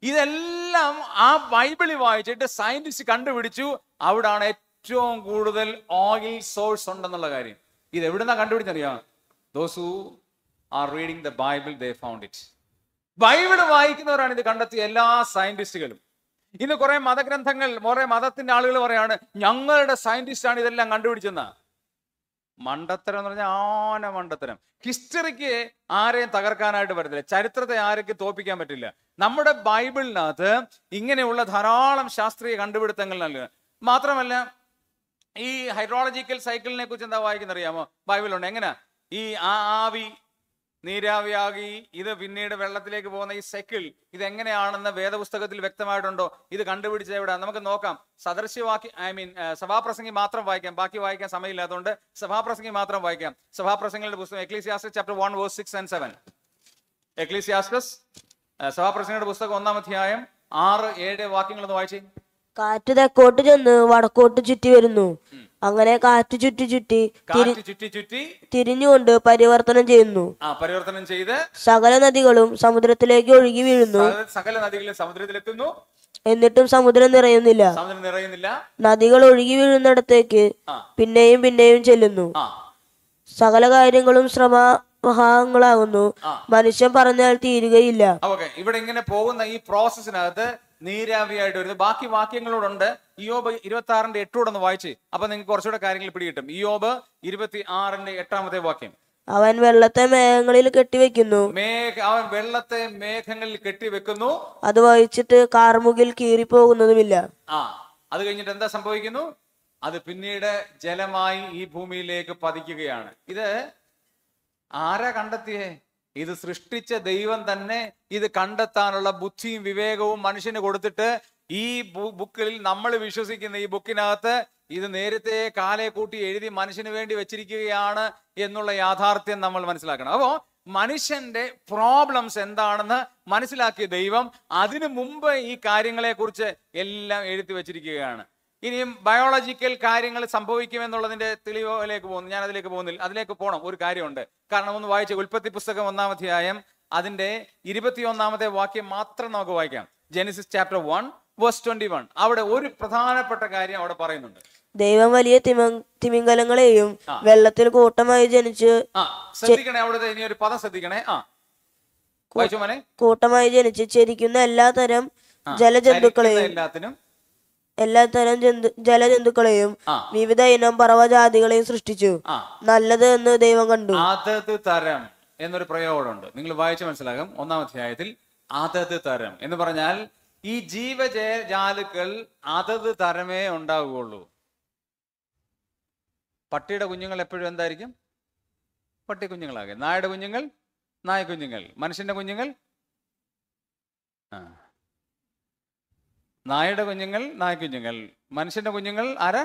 ഇതെല്ലാം ആ ബൈബിളിൽ വായിച്ചിട്ട് സയന്റിസ്റ്റ് കണ്ടുപിടിച്ചു അവിടാണ് ഏറ്റവും കൂടുതൽ ഓയിൽ സോഴ്സ് ഉണ്ടെന്നുള്ള കാര്യം ഇത് എവിടുന്ന കണ്ടുപിടിച്ചറിയാം those are reading the Bible they found it Bible വായിക്കുന്നവരാണ് ഇത് കണ്ടെത്തിയ എല്ലാ സയന്റിസ്റ്റുകളും ഇന്ന് കുറെ മതഗ്രന്ഥങ്ങൾ കുറെ മതത്തിന്റെ ആളുകൾ പറയാണ് ഞങ്ങളുടെ സയന്റിസ്റ്റ് ആണ് ഇതെല്ലാം കണ്ടുപിടിച്ചെന്ന് മണ്ടത്തരം എന്ന് പറഞ്ഞാൽ ആന മണ്ടത്തരം ഹിസ്റ്ററിക്ക് ആരെയും തകർക്കാനായിട്ട് പറ്റത്തില്ല ചരിത്രത്തെ ആരൊക്കെ തോപ്പിക്കാൻ പറ്റില്ല നമ്മുടെ ബൈബിളിനകത്ത് ഇങ്ങനെയുള്ള ധാരാളം ശാസ്ത്രീയ കണ്ടുപിടുത്തങ്ങൾ നൽകുക മാത്രമല്ല ഈ ഹൈഡ്രോളജിക്കൽ സൈക്കിളിനെ കുറിച്ച് എന്താ വായിക്കുന്ന അറിയാമോ ബൈബിളുണ്ട് എങ്ങനെ ഈ ആവി നീരാവിയാകി ഇത് പിന്നീട് വെള്ളത്തിലേക്ക് പോകുന്ന ഈ സൈക്കിൾ ഇതെങ്ങനെയാണെന്ന് വേദപുസ്തകത്തിൽ വ്യക്തമായിട്ടുണ്ടോ ഇത് കണ്ടുപിടിച്ച എവിടെ നമുക്ക് നോക്കാം സദൃശ്യവാക്യ ഐ മീൻ സഭാപ്രസംഗി മാത്രം വായിക്കാം ബാക്കി വായിക്കാൻ സമയമില്ലാത്തതുകൊണ്ട് സഭാപ്രസംഗി മാത്രം വായിക്കാം സഭാപ്രസംഗങ്ങളുടെ പുസ്തകം Ecclesiastes chapter one verse six and seven Ecclesiastes സഭാപ്രസംഗങ്ങളുടെ പുസ്തകം ഒന്നാം അധ്യായം ആറ് ഏഴ് വാക്യങ്ങളൊന്ന് വായിച്ചേ കാറ്റ് തെക്കോട്ട് ചെന്ന് വടക്കോട്ട് ചുറ്റി വരുന്നു അങ്ങനെ കാറ്റ് ചുറ്റി ചുറ്റി ചുറ്റി ചുറ്റി തിരിഞ്ഞുകൊണ്ട് പരിവർത്തനം ചെയ്യുന്നു ആ പരിവർത്തനം ചെയ്ത് സകല നദികളും സമുദ്രത്തിലേക്ക് ഒഴുകി വീഴുന്നു സകല നദികളും സമുദ്രത്തിലെത്തുന്നു എന്നിട്ടും സമുദ്രം നിറയുന്നില്ല സമുദ്രം നിറയുന്നില്ല നദികൾ ഒഴുകി വീഴുന്നിടത്തേക്ക് പിന്നെയും പിന്നെയും ചെല്ലുന്നു സകല കാര്യങ്ങളും ശ്രമ മഹാങ്ങളാകുന്നു മനുഷ്യൻ പറഞ്ഞാൽ തീരുകയില്ല ഇവിടെ ഇങ്ങനെ പോകുന്ന ഈ പ്രോസസ്സിനകത്ത് നീരാവിയായിട്ട് വരുന്നത് ബാക്കി വാക്യങ്ങളോടുണ്ട് ഇയോബ് ഇരുപത്തി ആറിന്റെ എട്ടോടെ ഒന്ന് വായിച്ചേ അപ്പൊ നിങ്ങൾക്ക് കുറച്ചുകൂടെ കാര്യങ്ങൾ പിടികിട്ടും ഇയോബ് ഇരുപത്തി ആറിന്റെ എട്ടാമത്തെ വാക്യം അവൻ വെള്ളത്തെ മേഘങ്ങളിൽ കെട്ടിവെക്കുന്നു അവൻ വെള്ളത്തെ മേഘങ്ങളിൽ കെട്ടിവെക്കുന്നു അത് വഹിച്ചിട്ട് കാർമുകിൽ കീറി പോകുന്നതുമില്ല ആ അത് കഴിഞ്ഞിട്ട് എന്താ സംഭവിക്കുന്നു അത് പിന്നീട് ജലമായി ഈ ഭൂമിയിലേക്ക് പതിക്കുകയാണ് ഇത് ആരാ കണ്ടെത്തിയേ ഇത് സൃഷ്ടിച്ച ദൈവം തന്നെ ഇത് കണ്ടെത്താനുള്ള ബുദ്ധിയും വിവേകവും മനുഷ്യന് കൊടുത്തിട്ട് ഈ ബുക്കിൽ നമ്മൾ വിശ്വസിക്കുന്ന ഈ ബുക്കിനകത്ത് ഇത് നേരത്തെ കാലെ കൂട്ടി എഴുതി മനുഷ്യന് വേണ്ടി വെച്ചിരിക്കുകയാണ് എന്നുള്ള യാഥാർത്ഥ്യം നമ്മൾ മനസ്സിലാക്കണം അപ്പോൾ മനുഷ്യന്റെ പ്രോബ്ലംസ് എന്താണെന്ന് മനസ്സിലാക്കിയ ദൈവം അതിനു മുമ്പ് ഈ കാര്യങ്ങളെ കുറിച്ച് എല്ലാം എഴുതി വെച്ചിരിക്കുകയാണ് ഇനിയും ബയോളജിക്കൽ കാര്യങ്ങൾ സംഭവിക്കുമെന്നുള്ളതിന്റെ തെളിവിലേക്ക് പോകുന്നു ഞാൻ അതിലേക്ക് പോകുന്നില്ല അതിലേക്ക് പോകണം ഒരു കാര്യമുണ്ട് കാരണം ഒന്ന് വായിച്ച ഉൽപ്പത്തി പുസ്തകം ഒന്നാം അധ്യായം അതിന്റെ ഇരുപത്തിയൊന്നാമത്തെ വാക്യം മാത്രം നമുക്ക് വായിക്കാം ജെനിസിസ് ചാപ്റ്റർ വൺ അവിടെ ഒരു പ്രധാനപ്പെട്ട കാര്യം അവിടെ പറയുന്നുണ്ട് ദൈവം വലിയ തിമിംഗലങ്ങളെയും വെള്ളത്തിൽ കൂട്ടമായി ജനിച്ച് ശ്രദ്ധിക്കണേ അവിടുത്തെ ഇനി ഒരു പദം ശ്രദ്ധിക്കണേ ആ കൂട്ടമായി ജനിച്ച് ചരിക്കുന്ന എല്ലാതരം ജലജന്തുക്കളെയും എല്ലാത്തിനും തരം ജന്തു ജലജന്തുക്കളെയും വിവിധ ഇനം പർവ്വജാതികളെയും സൃഷ്ടിച്ചു നല്ലത് എന്ന് ദൈവം കണ്ടു അതത് തരം എന്നൊരു പ്രയോഗമുണ്ട് നിങ്ങൾ വായിച്ചു മനസ്സിലാകും ഒന്നാം അധ്യായത്തിൽ അതത് തരം എന്ന് പറഞ്ഞാൽ ഈ ജീവജാലുക്കൾ അതത് തരമേ ഉണ്ടാവുകയുള്ളൂ പട്ടിയുടെ കുഞ്ഞുങ്ങൾ എപ്പോഴും എന്തായിരിക്കും പട്ടി കുഞ്ഞുങ്ങളാകെ നായുടെ കുഞ്ഞുങ്ങൾ നായ കുഞ്ഞുങ്ങൾ മനുഷ്യന്റെ കുഞ്ഞുങ്ങൾ ആ നായുടെ കുഞ്ഞുങ്ങൾ നായ കുഞ്ഞുങ്ങൾ മനുഷ്യന്റെ കുഞ്ഞുങ്ങൾ ആരാ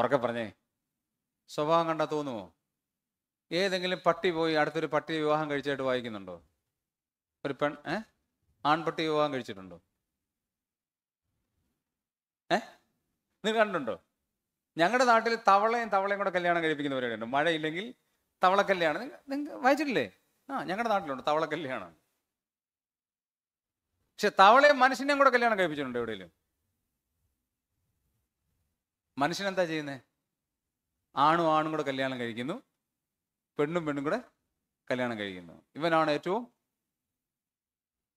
ഉറക്കെ പറഞ്ഞേ സ്വഭാവം കണ്ടാ തോന്നുമോ ഏതെങ്കിലും പട്ടി പോയി അടുത്തൊരു പട്ടി വിവാഹം കഴിച്ചായിട്ട് വായിക്കുന്നുണ്ടോ ഒരു പെൺ ഏഹ് ആൺപട്ടി വിവാഹം കഴിച്ചിട്ടുണ്ടോ ഏ നിങ്ങൾ കണ്ടിട്ടുണ്ടോ ഞങ്ങളുടെ നാട്ടിൽ തവളയും തവളയും കൂടെ കല്യാണം കഴിപ്പിക്കുന്ന മഴയില്ലെങ്കിൽ തവള കല്യാണം നിങ്ങൾ വായിച്ചിട്ടില്ലേ ആ ഞങ്ങളുടെ നാട്ടിലുണ്ട് തവള കല്യാണം പക്ഷെ തവളയും മനുഷ്യനെയും കൂടെ കല്യാണം കഴിപ്പിച്ചിട്ടുണ്ട് എവിടെയെങ്കിലും മനുഷ്യനെന്താ ചെയ്യുന്നത് ആണും ആണും കൂടെ കല്യാണം കഴിക്കുന്നു പെണ്ണും പെണ്ണും കൂടെ കല്യാണം കഴിക്കുന്നു ഇവനാണ് ഏറ്റവും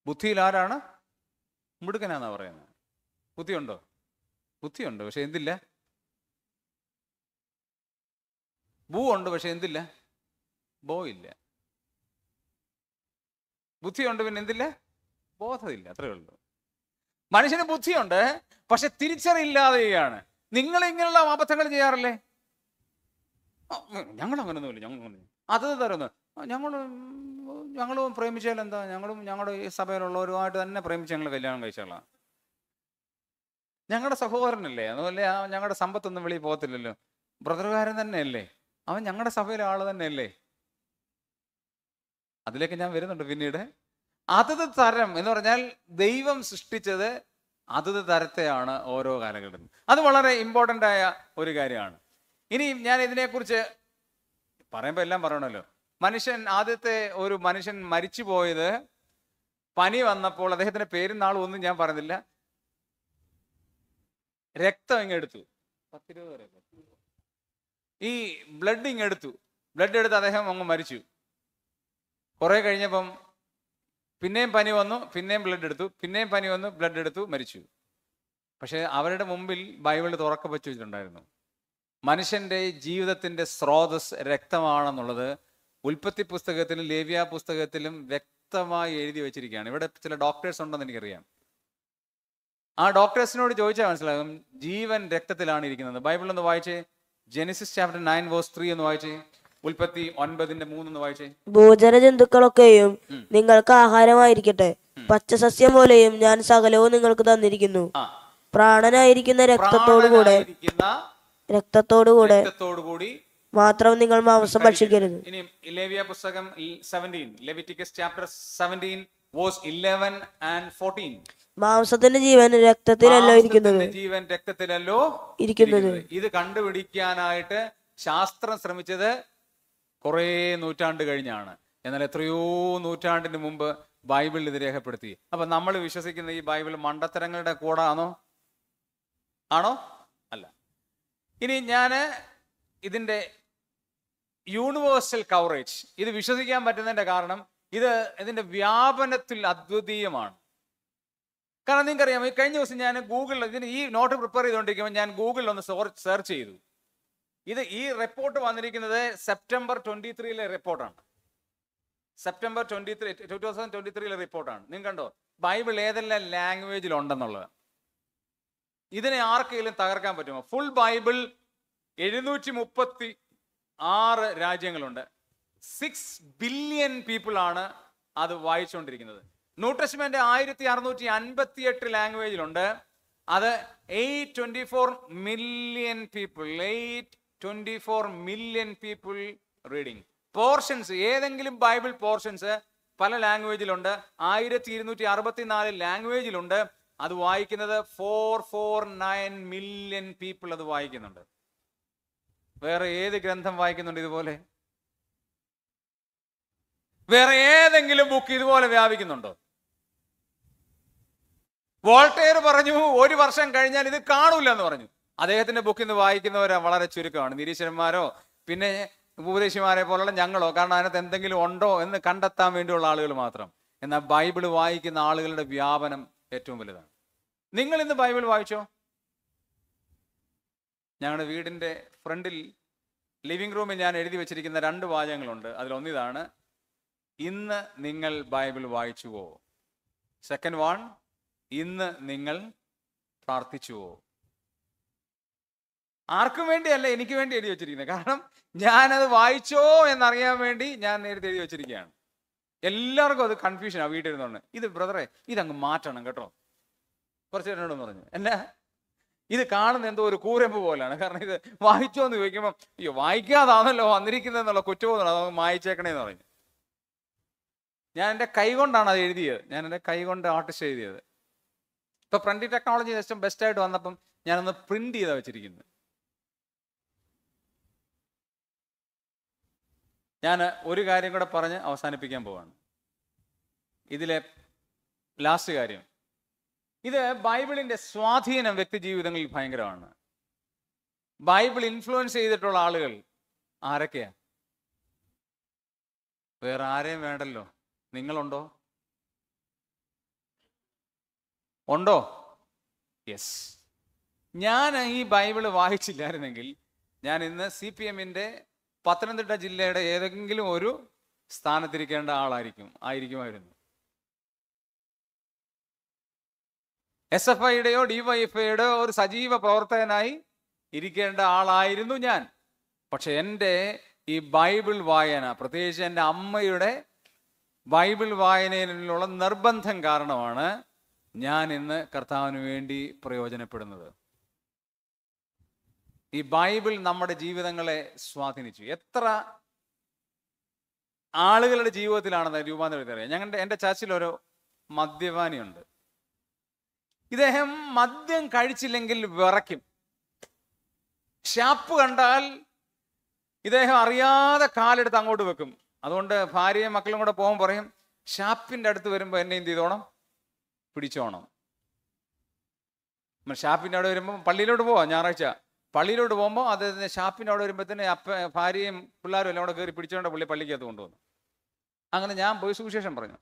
ബുദ്ധിയിൽ ആരാണ് മിടുക്കനാന്നാ പറയുന്നത് ബുദ്ധിയുണ്ടോ ബുദ്ധിയുണ്ട് പക്ഷെ എന്തില്ല ബൂ ഉണ്ട് പക്ഷെ എന്തില്ല ബോ ഇല്ല ബുദ്ധിയുണ്ട് പിന്നെ എന്തില്ല ബോധമില്ല അത്രേ ഉള്ളൂ മനുഷ്യന് ബുദ്ധിയുണ്ട് പക്ഷെ തിരിച്ചറിയില്ലാതെയാണ് നിങ്ങൾ ഇങ്ങനെയുള്ള അബദ്ധങ്ങൾ ചെയ്യാറില്ലേ ഞങ്ങൾ ഒന്നുമില്ല ഞങ്ങൾ അത് തരുന്നു ഞങ്ങൾ ഞങ്ങളും പ്രേമിച്ചാൽ എന്താ ഞങ്ങളും ഞങ്ങളുടെ ഈ സഭയിലുള്ളവരുമായിട്ട് തന്നെ പ്രേമിച്ച് ഞങ്ങൾ കല്യാണം കഴിച്ചോളാം ഞങ്ങളുടെ സഹോദരനല്ലേ അതുപോലെ ആ ഞങ്ങളുടെ സമ്പത്തൊന്നും വെളിയിൽ പോകത്തില്ലല്ലോ ബ്രദർകാരൻ തന്നെയല്ലേ അവൻ ഞങ്ങളുടെ സഭയിലെ ആള് തന്നെയല്ലേ അതിലേക്ക് ഞാൻ വരുന്നുണ്ട് പിന്നീട് അതത് തരം എന്ന് പറഞ്ഞാൽ ദൈവം സൃഷ്ടിച്ചത് അതത് തരത്തെയാണ് ഓരോ കാലഘട്ടത്തിൽ അത് വളരെ ഇമ്പോർട്ടൻ്റ് ആയ ഒരു കാര്യമാണ് ഇനി ഞാൻ ഇതിനെക്കുറിച്ച് പറയുമ്പോൾ എല്ലാം പറയണമല്ലോ മനുഷ്യൻ ആദ്യത്തെ ഒരു മനുഷ്യൻ മരിച്ചു പോയത് പനി വന്നപ്പോൾ അദ്ദേഹത്തിന്റെ പേരും നാളും ഒന്നും ഞാൻ പറഞ്ഞില്ല രക്തം ഇങ്ങെടുത്തു ഈ ബ്ലഡ് ഇങ്ങെടുത്തു ബ്ലഡ് എടുത്ത് അദ്ദേഹം അങ്ങ് മരിച്ചു കുറെ കഴിഞ്ഞപ്പം പിന്നെയും പനി വന്നു പിന്നെയും ബ്ലഡ് എടുത്തു പിന്നെയും പനി വന്നു ബ്ലഡ് എടുത്തു മരിച്ചു പക്ഷെ അവരുടെ മുമ്പിൽ ബൈബിൾ തുറക്ക വെച്ചിട്ടുണ്ടായിരുന്നു മനുഷ്യന്റെ ജീവിതത്തിന്റെ സ്രോതസ് രക്തമാണെന്നുള്ളത് ഉൽപ്പത്തി പുസ്തകത്തിലും ലേവ്യ പുസ്തകത്തിലും വ്യക്തമായി എഴുതി വെച്ചിരിക്കുകയാണ് ഇവിടെ ചില ഡോക്ടേഴ്സ് ഉണ്ടെന്ന് എനിക്കറിയാം ആ ഡോക്ടേഴ്സിനോട് ചോദിച്ചാൽ മനസ്സിലാകും ജീവൻ രക്തത്തിലാണ് ഇരിക്കുന്നത് ബൈബിൾ ഒന്ന് വായിച്ചേ Genesis chapter nine verse three എന്ന് വായിച്ചേ ഉൽപ്പത്തി ഒൻപതിന്റെ മൂന്ന് വായിച്ചേ ഭൂചര ജന്തുക്കളൊക്കെയും നിങ്ങൾക്ക് ആഹാരമായിരിക്കട്ടെ പച്ചസസ്യം പോലെയും ഞാൻ സകലവും നിങ്ങൾക്ക് തന്നിരിക്കുന്നു പ്രാണനായിരിക്കുന്ന രക്തത്തോടു കൂടെ രക്തത്തോടു കൂടെ കൂടി മാത്രം നിങ്ങൾ മാംസം ഭക്ഷിക്കരുത് ഇനി പുസ്തകം 17 ലെവിറ്റിക്കസ് ചാപ്റ്റർ 17 വാസ് 11 ആൻഡ് 14 മാംസത്തിന്റെ ജീവൻ രക്തത്തിലല്ലോ ഇരിക്കുന്നത് ജീവൻ രക്തത്തിലല്ലോ ഇരിക്കുന്നത് ഇത് കണ്ടുപിടിക്കാനായിട്ട് ശാസ്ത്രം ശ്രമിച്ചത് കുറേ നൂറ്റാണ്ട് കഴിഞ്ഞാണ് എന്നാൽ എത്രയോ നൂറ്റാണ്ടിന് മുമ്പ് ബൈബിൾ ഇത് രേഖപ്പെടുത്തി അപ്പൊ നമ്മൾ വിശ്വസിക്കുന്ന ഈ ബൈബിൾ മണ്ടത്തരങ്ങളുടെ കൂടെ ആണോ അല്ല ഇനി ഞാൻ ഇതിന്റെ യൂണിവേഴ്സൽ കവറേജ് ഇത് വിശ്വസിക്കാൻ പറ്റുന്നതിൻ്റെ കാരണം ഇത് ഇതിൻ്റെ വ്യാപനത്തിൽ അദ്വിതീയമാണ് കാരണം നിങ്ങൾക്കറിയാം ഈ കഴിഞ്ഞ ദിവസം ഞാൻ ഗൂഗിളിൽ ഇതിന് ഈ നോട്ട് പ്രിപ്പയർ ചെയ്തുകൊണ്ടിരിക്കുമ്പോൾ ഞാൻ ഗൂഗിളിൽ ഒന്ന് സെർച്ച് ചെയ്തു ഇത് ഈ റിപ്പോർട്ട് വന്നിരിക്കുന്നത് സെപ്റ്റംബർ ട്വന്റി ത്രീയിലെ റിപ്പോർട്ടാണ് September twenty three two thousand twenty ത്രീയിലെ റിപ്പോർട്ടാണ് നിങ്ങൾ കണ്ടോ ബൈബിൾ ഏതെല്ലാം ലാംഗ്വേജിൽ ഉണ്ടെന്നുള്ളത് ഇതിനെ ആർക്കെങ്കിലും തകർക്കാൻ പറ്റുമോ ഫുൾ ബൈബിൾ എഴുന്നൂറ്റി മുപ്പത്തി ആറ് രാജ്യങ്ങളുണ്ട് സിക്സ് ബില്യൺ ആണ് അത് വായിച്ചുകൊണ്ടിരിക്കുന്നത് ന്യൂ ആയിരത്തി അറുന്നൂറ്റി അൻപത്തി എട്ട് ലാംഗ്വേജിലുണ്ട് അത് eight twenty four million people eight twenty four million people reading portions ഏതെങ്കിലും ബൈബിൾ പോർഷൻസ് പല ലാംഗ്വേജിലുണ്ട് ആയിരത്തി ഇരുന്നൂറ്റി നാല് ലാംഗ്വേജിലുണ്ട് അത് വായിക്കുന്നത് four four nine million people അത് വായിക്കുന്നുണ്ട് വേറെ ഏത് ഗ്രന്ഥം വായിക്കുന്നുണ്ട് ഇതുപോലെ വേറെ ഏതെങ്കിലും ബുക്ക് ഇതുപോലെ വ്യാപിക്കുന്നുണ്ടോ വോൾട്ടേർ പറഞ്ഞു ഒരു വർഷം കഴിഞ്ഞാൽ ഇത് കാണൂല എന്ന് പറഞ്ഞു അദ്ദേഹത്തിന്റെ ബുക്ക് ഇന്ന് വായിക്കുന്നവരാ വളരെ ചുരുക്കമാണ് നിരീശ്വരന്മാരോ പിന്നെ ഉപദേശിമാരെ പോലുള്ള ഞങ്ങളോ കാരണം അതിനകത്ത് എന്തെങ്കിലും ഉണ്ടോ എന്ന് കണ്ടെത്താൻ വേണ്ടിയുള്ള ആളുകൾ മാത്രം എന്നാൽ ബൈബിൾ വായിക്കുന്ന ആളുകളുടെ വ്യാപനം ഏറ്റവും വലുതാണ് നിങ്ങൾ ഇന്ന് ബൈബിൾ വായിച്ചോ ഞങ്ങളുടെ വീടിൻ്റെ ഫ്രണ്ടിൽ ലിവിംഗ് റൂമിൽ ഞാൻ എഴുതി വെച്ചിരിക്കുന്ന രണ്ട് വാചകങ്ങളുണ്ട് അതിലൊന്നിതാണ് ഇന്ന് നിങ്ങൾ ബൈബിൾ വായിച്ചുവോ സെക്കൻഡ് വൺ ഇന്ന് നിങ്ങൾ പ്രാർത്ഥിച്ചുവോ ആർക്കും വേണ്ടിയല്ല എനിക്ക് വേണ്ടി എഴുതി വെച്ചിരിക്കുന്നത് കാരണം ഞാനത് വായിച്ചോ എന്നറിയാൻ വേണ്ടി ഞാൻ നേരത്തെ എഴുതി വെച്ചിരിക്കുകയാണ് എല്ലാവർക്കും അത് കൺഫ്യൂഷനാണ് വീട്ടിൽ ഇരുന്നോണ്ട് ഇത് ബ്രദറെ ഇതങ്ങ് മാറ്റണം കേട്ടോ കുറച്ച് എന്നോടും പറഞ്ഞു എന്നാ ഇത് കാണുന്ന എന്തോ ഒരു കൂരമ്പ് പോലെയാണ് കാരണം ഇത് വായിച്ചോ എന്ന് ചോദിക്കുമ്പോൾ അയ്യോ വായിക്കാതാണല്ലോ വന്നിരിക്കുന്നതെന്നുള്ള കുറ്റബോധമാണ് അത് എന്ന് പറഞ്ഞു ഞാൻ എൻ്റെ കൈകൊണ്ടാണ് അത് എഴുതിയത് ഞാൻ എൻ്റെ കൈകൊണ്ട് ആർട്ടിസ്റ്റ് എഴുതിയത് ഇപ്പൊ പ്രിന്റിംഗ് ടെക്നോളജി സിസ്റ്റം ബെസ്റ്റ് ആയിട്ട് വന്നപ്പം ഞാനൊന്ന് പ്രിന്റ് ചെയ്താ വെച്ചിരിക്കുന്നത് ഞാൻ ഒരു കാര്യം കൂടെ പറഞ്ഞ് അവസാനിപ്പിക്കാൻ പോവാണ് ഇതിലെ ലാസ്റ്റ് കാര്യം ഇത് ബൈബിളിന്റെ സ്വാധീനം വ്യക്തി ജീവിതങ്ങളിൽ ഭയങ്കരമാണ് ബൈബിൾ ഇൻഫ്ലുവൻസ് ചെയ്തിട്ടുള്ള ആളുകൾ ആരൊക്കെയാ വേറെ ആരെയും വേണ്ടല്ലോ നിങ്ങളുണ്ടോ ഉണ്ടോ യെസ് ഞാൻ ഈ ബൈബിള് വായിച്ചില്ലായിരുന്നെങ്കിൽ ഞാൻ ഇന്ന് സി പി എമ്മിന്റെ പത്തനംതിട്ട ജില്ലയുടെ ഏതെങ്കിലും ഒരു സ്ഥാനത്തിരിക്കേണ്ട ആളായിരിക്കും ആയിരിക്കുമായിരുന്നു എസ് എഫ് ഐയുടെയോ ഡിവൈഎഫ്ഐയുടെയോ ഒരു സജീവ പ്രവർത്തകനായി ഇരിക്കേണ്ട ആളായിരുന്നു ഞാൻ പക്ഷെ എൻ്റെ ഈ ബൈബിൾ വായന പ്രത്യേകിച്ച് എൻ്റെ അമ്മയുടെ ബൈബിൾ വായനയിലുള്ള നിർബന്ധം കാരണമാണ് ഞാൻ ഇന്ന് കർത്താവിന് വേണ്ടി പ്രയോജനപ്പെടുന്നത് ഈ ബൈബിൾ നമ്മുടെ ജീവിതങ്ങളെ സ്വാധീനിച്ചു എത്ര ആളുകളുടെ ജീവിതത്തിലാണെന്ന് രൂപാന്തരത്തിൽ അറിയാം ഞങ്ങളുടെ എൻ്റെ ചാച്ചിലൊരു മദ്യപാനിയുണ്ട് ഇദ്ദേഹം മദ്യം കഴിച്ചില്ലെങ്കിൽ വിറയ്ക്കും ഷാപ്പ് കണ്ടാൽ ഇദ്ദേഹം അറിയാതെ കാലെടുത്ത് അങ്ങോട്ട് വെക്കും അതുകൊണ്ട് ഭാര്യയും മക്കളും കൂടെ പോകാൻ പറയും ഷാപ്പിൻ്റെ അടുത്ത് വരുമ്പോൾ എന്നെ എന്ത് ചെയ്തോണം പിടിച്ചോണം ഷാപ്പിൻ്റെ അവിടെ വരുമ്പോൾ പള്ളിയിലോട്ട് പോവാം ഞായറാഴ്ച പള്ളിയിലോട്ട് പോകുമ്പോൾ അത് ഷാപ്പിൻ്റെ അവിടെ വരുമ്പോഴത്തേന് അപ്പ ഭാര്യയും പിള്ളേരും എല്ലാം കൂടെ കയറി പിടിച്ചോണ്ട പുള്ളി പള്ളിക്കകത്ത് കൊണ്ടുവന്നു അങ്ങനെ ഞാൻ പോയി സുവിശേഷം പറഞ്ഞു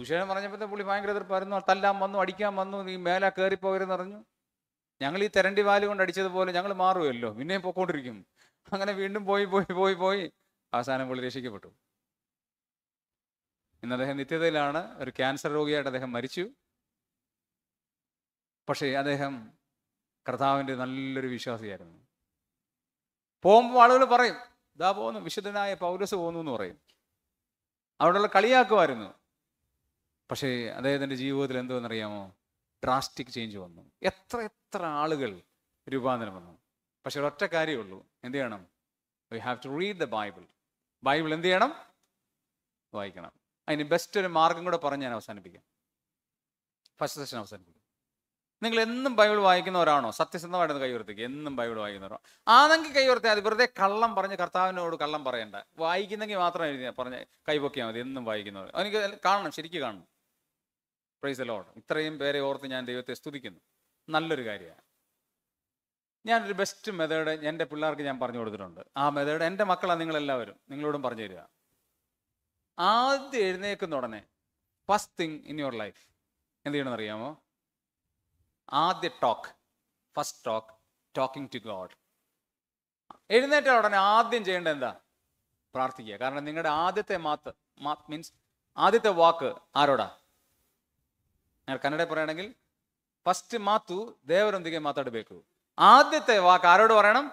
പറഞ്ഞപ്പോൾ തന്നെ പുള്ളി ഭയങ്കര എതിർപ്പായിരുന്നു തല്ലാൻ വന്നു അടിക്കാൻ വന്നു നീ മേല കയറിപ്പോകരുതെന്ന് പറഞ്ഞു ഞങ്ങൾ ഈ തെരണ്ടി വാല് കൊണ്ട് അടിച്ചതുപോലെ ഞങ്ങൾ മാറുമല്ലോ പിന്നെയും പൊക്കോണ്ടിരിക്കും അങ്ങനെ വീണ്ടും പോയി പോയി പോയി പോയി അവസാനം പുള്ളി രക്ഷിക്കപ്പെട്ടു ഇന്ന് അദ്ദേഹം നിത്യതയിലാണ് ഒരു ക്യാൻസർ രോഗിയായിട്ട് അദ്ദേഹം മരിച്ചു പക്ഷേ അദ്ദേഹം കർത്താവിൻ്റെ നല്ലൊരു വിശ്വാസിയായിരുന്നു പോകുമ്പോൾ ആളുകൾ പറയും ഇതാ പോകുന്നു വിശുദ്ധനായ പൗരസ് പോകുന്നു എന്ന് പറയും അവിടെയുള്ള കളിയാക്കുമായിരുന്നു പക്ഷേ അദ്ദേഹത്തിൻ്റെ ജീവിതത്തിൽ എന്തോന്നറിയാമോ ഡ്രാസ്റ്റിക് ചേഞ്ച് വന്നു എത്ര എത്ര ആളുകൾ രൂപാന്തരം വന്നു പക്ഷെ ഒരൊറ്റ ഉള്ളൂ എന്ത് ചെയ്യണം we have to read the Bible Bible എന്ത് ചെയ്യണം വായിക്കണം അതിന് ബെസ്റ്റ് ഒരു മാർഗം കൂടെ പറഞ്ഞ് ഞാൻ അവസാനിപ്പിക്കാം ഫസ്റ്റ് സെഷൻ അവസാനിപ്പിക്കും നിങ്ങൾ എന്നും ബൈബിൾ വായിക്കുന്നവരാണോ സത്യസന്ധമായിട്ട് കൈ കൈവർത്തിക്കുക എന്നും ബൈബിൾ വായിക്കുന്നവരോ ആണെങ്കിൽ കൈവർത്തിയാൽ അത് വെറുതെ കള്ളം പറഞ്ഞ് കർത്താവിനോട് കള്ളം പറയണ്ട വായിക്കുന്നെങ്കിൽ മാത്രം എഴുതിയാൽ പറഞ്ഞ് കൈപൊക്കിയാൽ മതി എന്നും വായിക്കുന്നവർ അവനിക്ക് കാണണം ശരിക്കും കാണണം പ്രൈസ് ലോഡ് ഇത്രയും പേരെ ഓർത്ത് ഞാൻ ദൈവത്തെ സ്തുതിക്കുന്നു നല്ലൊരു കാര്യമാണ് ഞാനൊരു ബെസ്റ്റ് മെത്തേഡ് എൻ്റെ പിള്ളേർക്ക് ഞാൻ പറഞ്ഞു കൊടുത്തിട്ടുണ്ട് ആ മെത്തേഡ് എൻ്റെ മക്കളാണ് നിങ്ങളെല്ലാവരും നിങ്ങളോടും പറഞ്ഞു തരിക ആദ്യം എഴുന്നേക്കുന്ന ഉടനെ first thing in your life എന്ത് ചെയ്യണമെന്ന് അറിയാമോ ആദ്യ talk first talk talking to God എഴുന്നേറ്റ ഉടനെ ആദ്യം ചെയ്യേണ്ടത് എന്താ പ്രാർത്ഥിക്കുക കാരണം നിങ്ങളുടെ ആദ്യത്തെ മാത്ത് മാത്ത് മീൻസ് ആദ്യത്തെ വാക്ക് ആരോടാ കന്നഡ പറയുകയാണെങ്കിൽ ഫസ്റ്റ് മാത്തു ദേവരൊന്നിക ಮಾತಾಡಬೇಕು ആദ്യത്തെ വാക്ക് ആരോട് പറയണം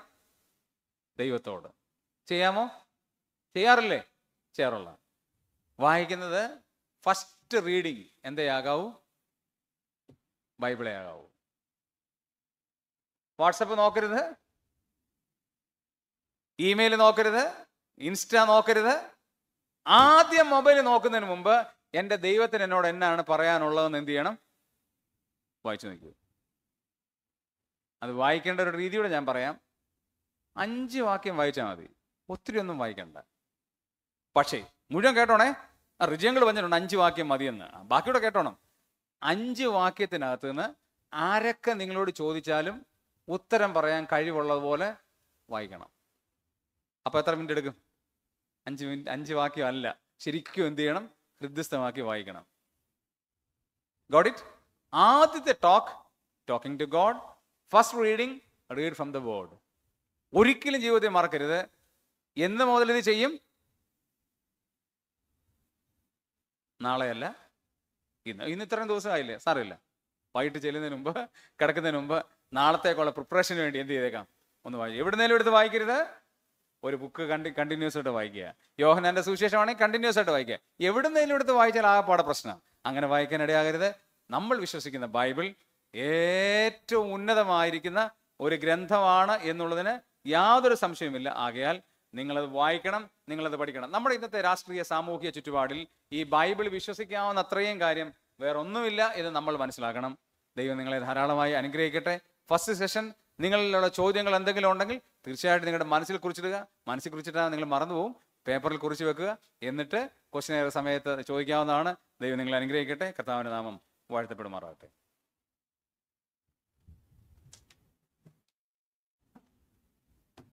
ദൈവത്തോട് ചെയ്യാമോ ചെയ്യാറില്ലേ ചെയ്യാറുള്ള വായിക്കുന്നത് ഫസ്റ്റ് റീഡിങ് എന്തയാകാവൂ ബൈബിളെ ആകാവൂ വാട്സപ്പ് നോക്കരുത് ഇമെയിൽ നോക്കരുത് ഇൻസ്റ്റ നോക്കരുത് ആദ്യം മൊബൈൽ നോക്കുന്നതിന് മുമ്പ് എൻ്റെ ദൈവത്തിന് എന്നോട് എന്നാണ് പറയാനുള്ളതെന്ന് എന്ത് ചെയ്യണം വായിച്ചു നോക്കുക അത് വായിക്കേണ്ട ഒരു രീതിയോടെ ഞാൻ പറയാം അഞ്ച് വാക്യം വായിച്ചാൽ മതി ഒത്തിരി ഒന്നും വായിക്കണ്ട പക്ഷേ മുഴുവൻ കേട്ടോണേ റിജയങ്ങൾ പറഞ്ഞിട്ടുണ്ട് അഞ്ച് വാക്യം മതിയെന്ന് ബാക്കിയോടെ കേട്ടോണം അഞ്ച് വാക്യത്തിനകത്ത് നിന്ന് ആരൊക്കെ നിങ്ങളോട് ചോദിച്ചാലും ഉത്തരം പറയാൻ കഴിവുള്ളതുപോലെ വായിക്കണം അപ്പോൾ എത്ര മിനിറ്റ് എടുക്കും അഞ്ച് മിനിറ്റ് അഞ്ച് വാക്യം അല്ല ശരിക്കും എന്ത് ചെയ്യണം ഹൃദ്യസ്ഥമാക്കി വായിക്കണം ഗോഡ് ഇറ്റ് ആദ്യത്തെ talk talking to God first reading read from the word ഒരിക്കലും ജീവിതത്തെ മറക്കരുത് എന്ന് മുതൽ ഇത് ചെയ്യും നാളെയല്ല ഇന്ന് ഇന്ന് ഇത്രയും ദിവസം ആയില്ലേ സാറില്ല വൈകിട്ട് ചെല്ലുന്നതിന് മുമ്പ് കിടക്കുന്നതിന് മുമ്പ് നാളത്തേക്കുള്ള പ്രിപ്പറേഷന് വേണ്ടി എന്ത് ചെയ്തേക്കാം ഒന്ന് വായിക്കും എവിടുന്നേലും എടുത്ത് വായിക്കരുത് ഒരു ബുക്ക് കണ്ടി കണ്ടിന്യൂസ് ആയിട്ട് വായിക്കുക യോഹനാന്റെ ആണെങ്കിൽ കണ്ടിന്യൂസ് ആയിട്ട് വായിക്കുക എവിടുന്നെങ്കിലും എടുത്ത് വായിച്ചാൽ പാട പ്രശ്നം അങ്ങനെ വായിക്കാൻ ഇടയാകരുത് നമ്മൾ വിശ്വസിക്കുന്ന ബൈബിൾ ഏറ്റവും ഉന്നതമായിരിക്കുന്ന ഒരു ഗ്രന്ഥമാണ് എന്നുള്ളതിന് യാതൊരു സംശയവുമില്ല ആകയാൽ നിങ്ങളത് വായിക്കണം നിങ്ങളത് പഠിക്കണം നമ്മുടെ ഇന്നത്തെ രാഷ്ട്രീയ സാമൂഹിക ചുറ്റുപാടിൽ ഈ ബൈബിൾ വിശ്വസിക്കാവുന്ന അത്രയും കാര്യം വേറൊന്നുമില്ല എന്ന് നമ്മൾ മനസ്സിലാക്കണം ദൈവം നിങ്ങളെ ധാരാളമായി അനുഗ്രഹിക്കട്ടെ ഫസ്റ്റ് സെഷൻ നിങ്ങളിലുള്ള ചോദ്യങ്ങൾ എന്തെങ്കിലും ഉണ്ടെങ്കിൽ തീർച്ചയായിട്ടും നിങ്ങളുടെ മനസ്സിൽ കുറിച്ചിടുക മനസ്സിൽ കുറിച്ചിട്ടാണ് നിങ്ങൾ മറന്നുപോകും പേപ്പറിൽ കുറിച്ച് വെക്കുക എന്നിട്ട് ക്വസ്റ്റ്യൻ സമയത്ത് ചോദിക്കാവുന്നതാണ് ദൈവം നിങ്ങളെ അനുഗ്രഹിക്കട്ടെ കർത്താവിൻ്റെ നാമം വാഴ്ത്തപ്പെടുമാറാകട്ടെ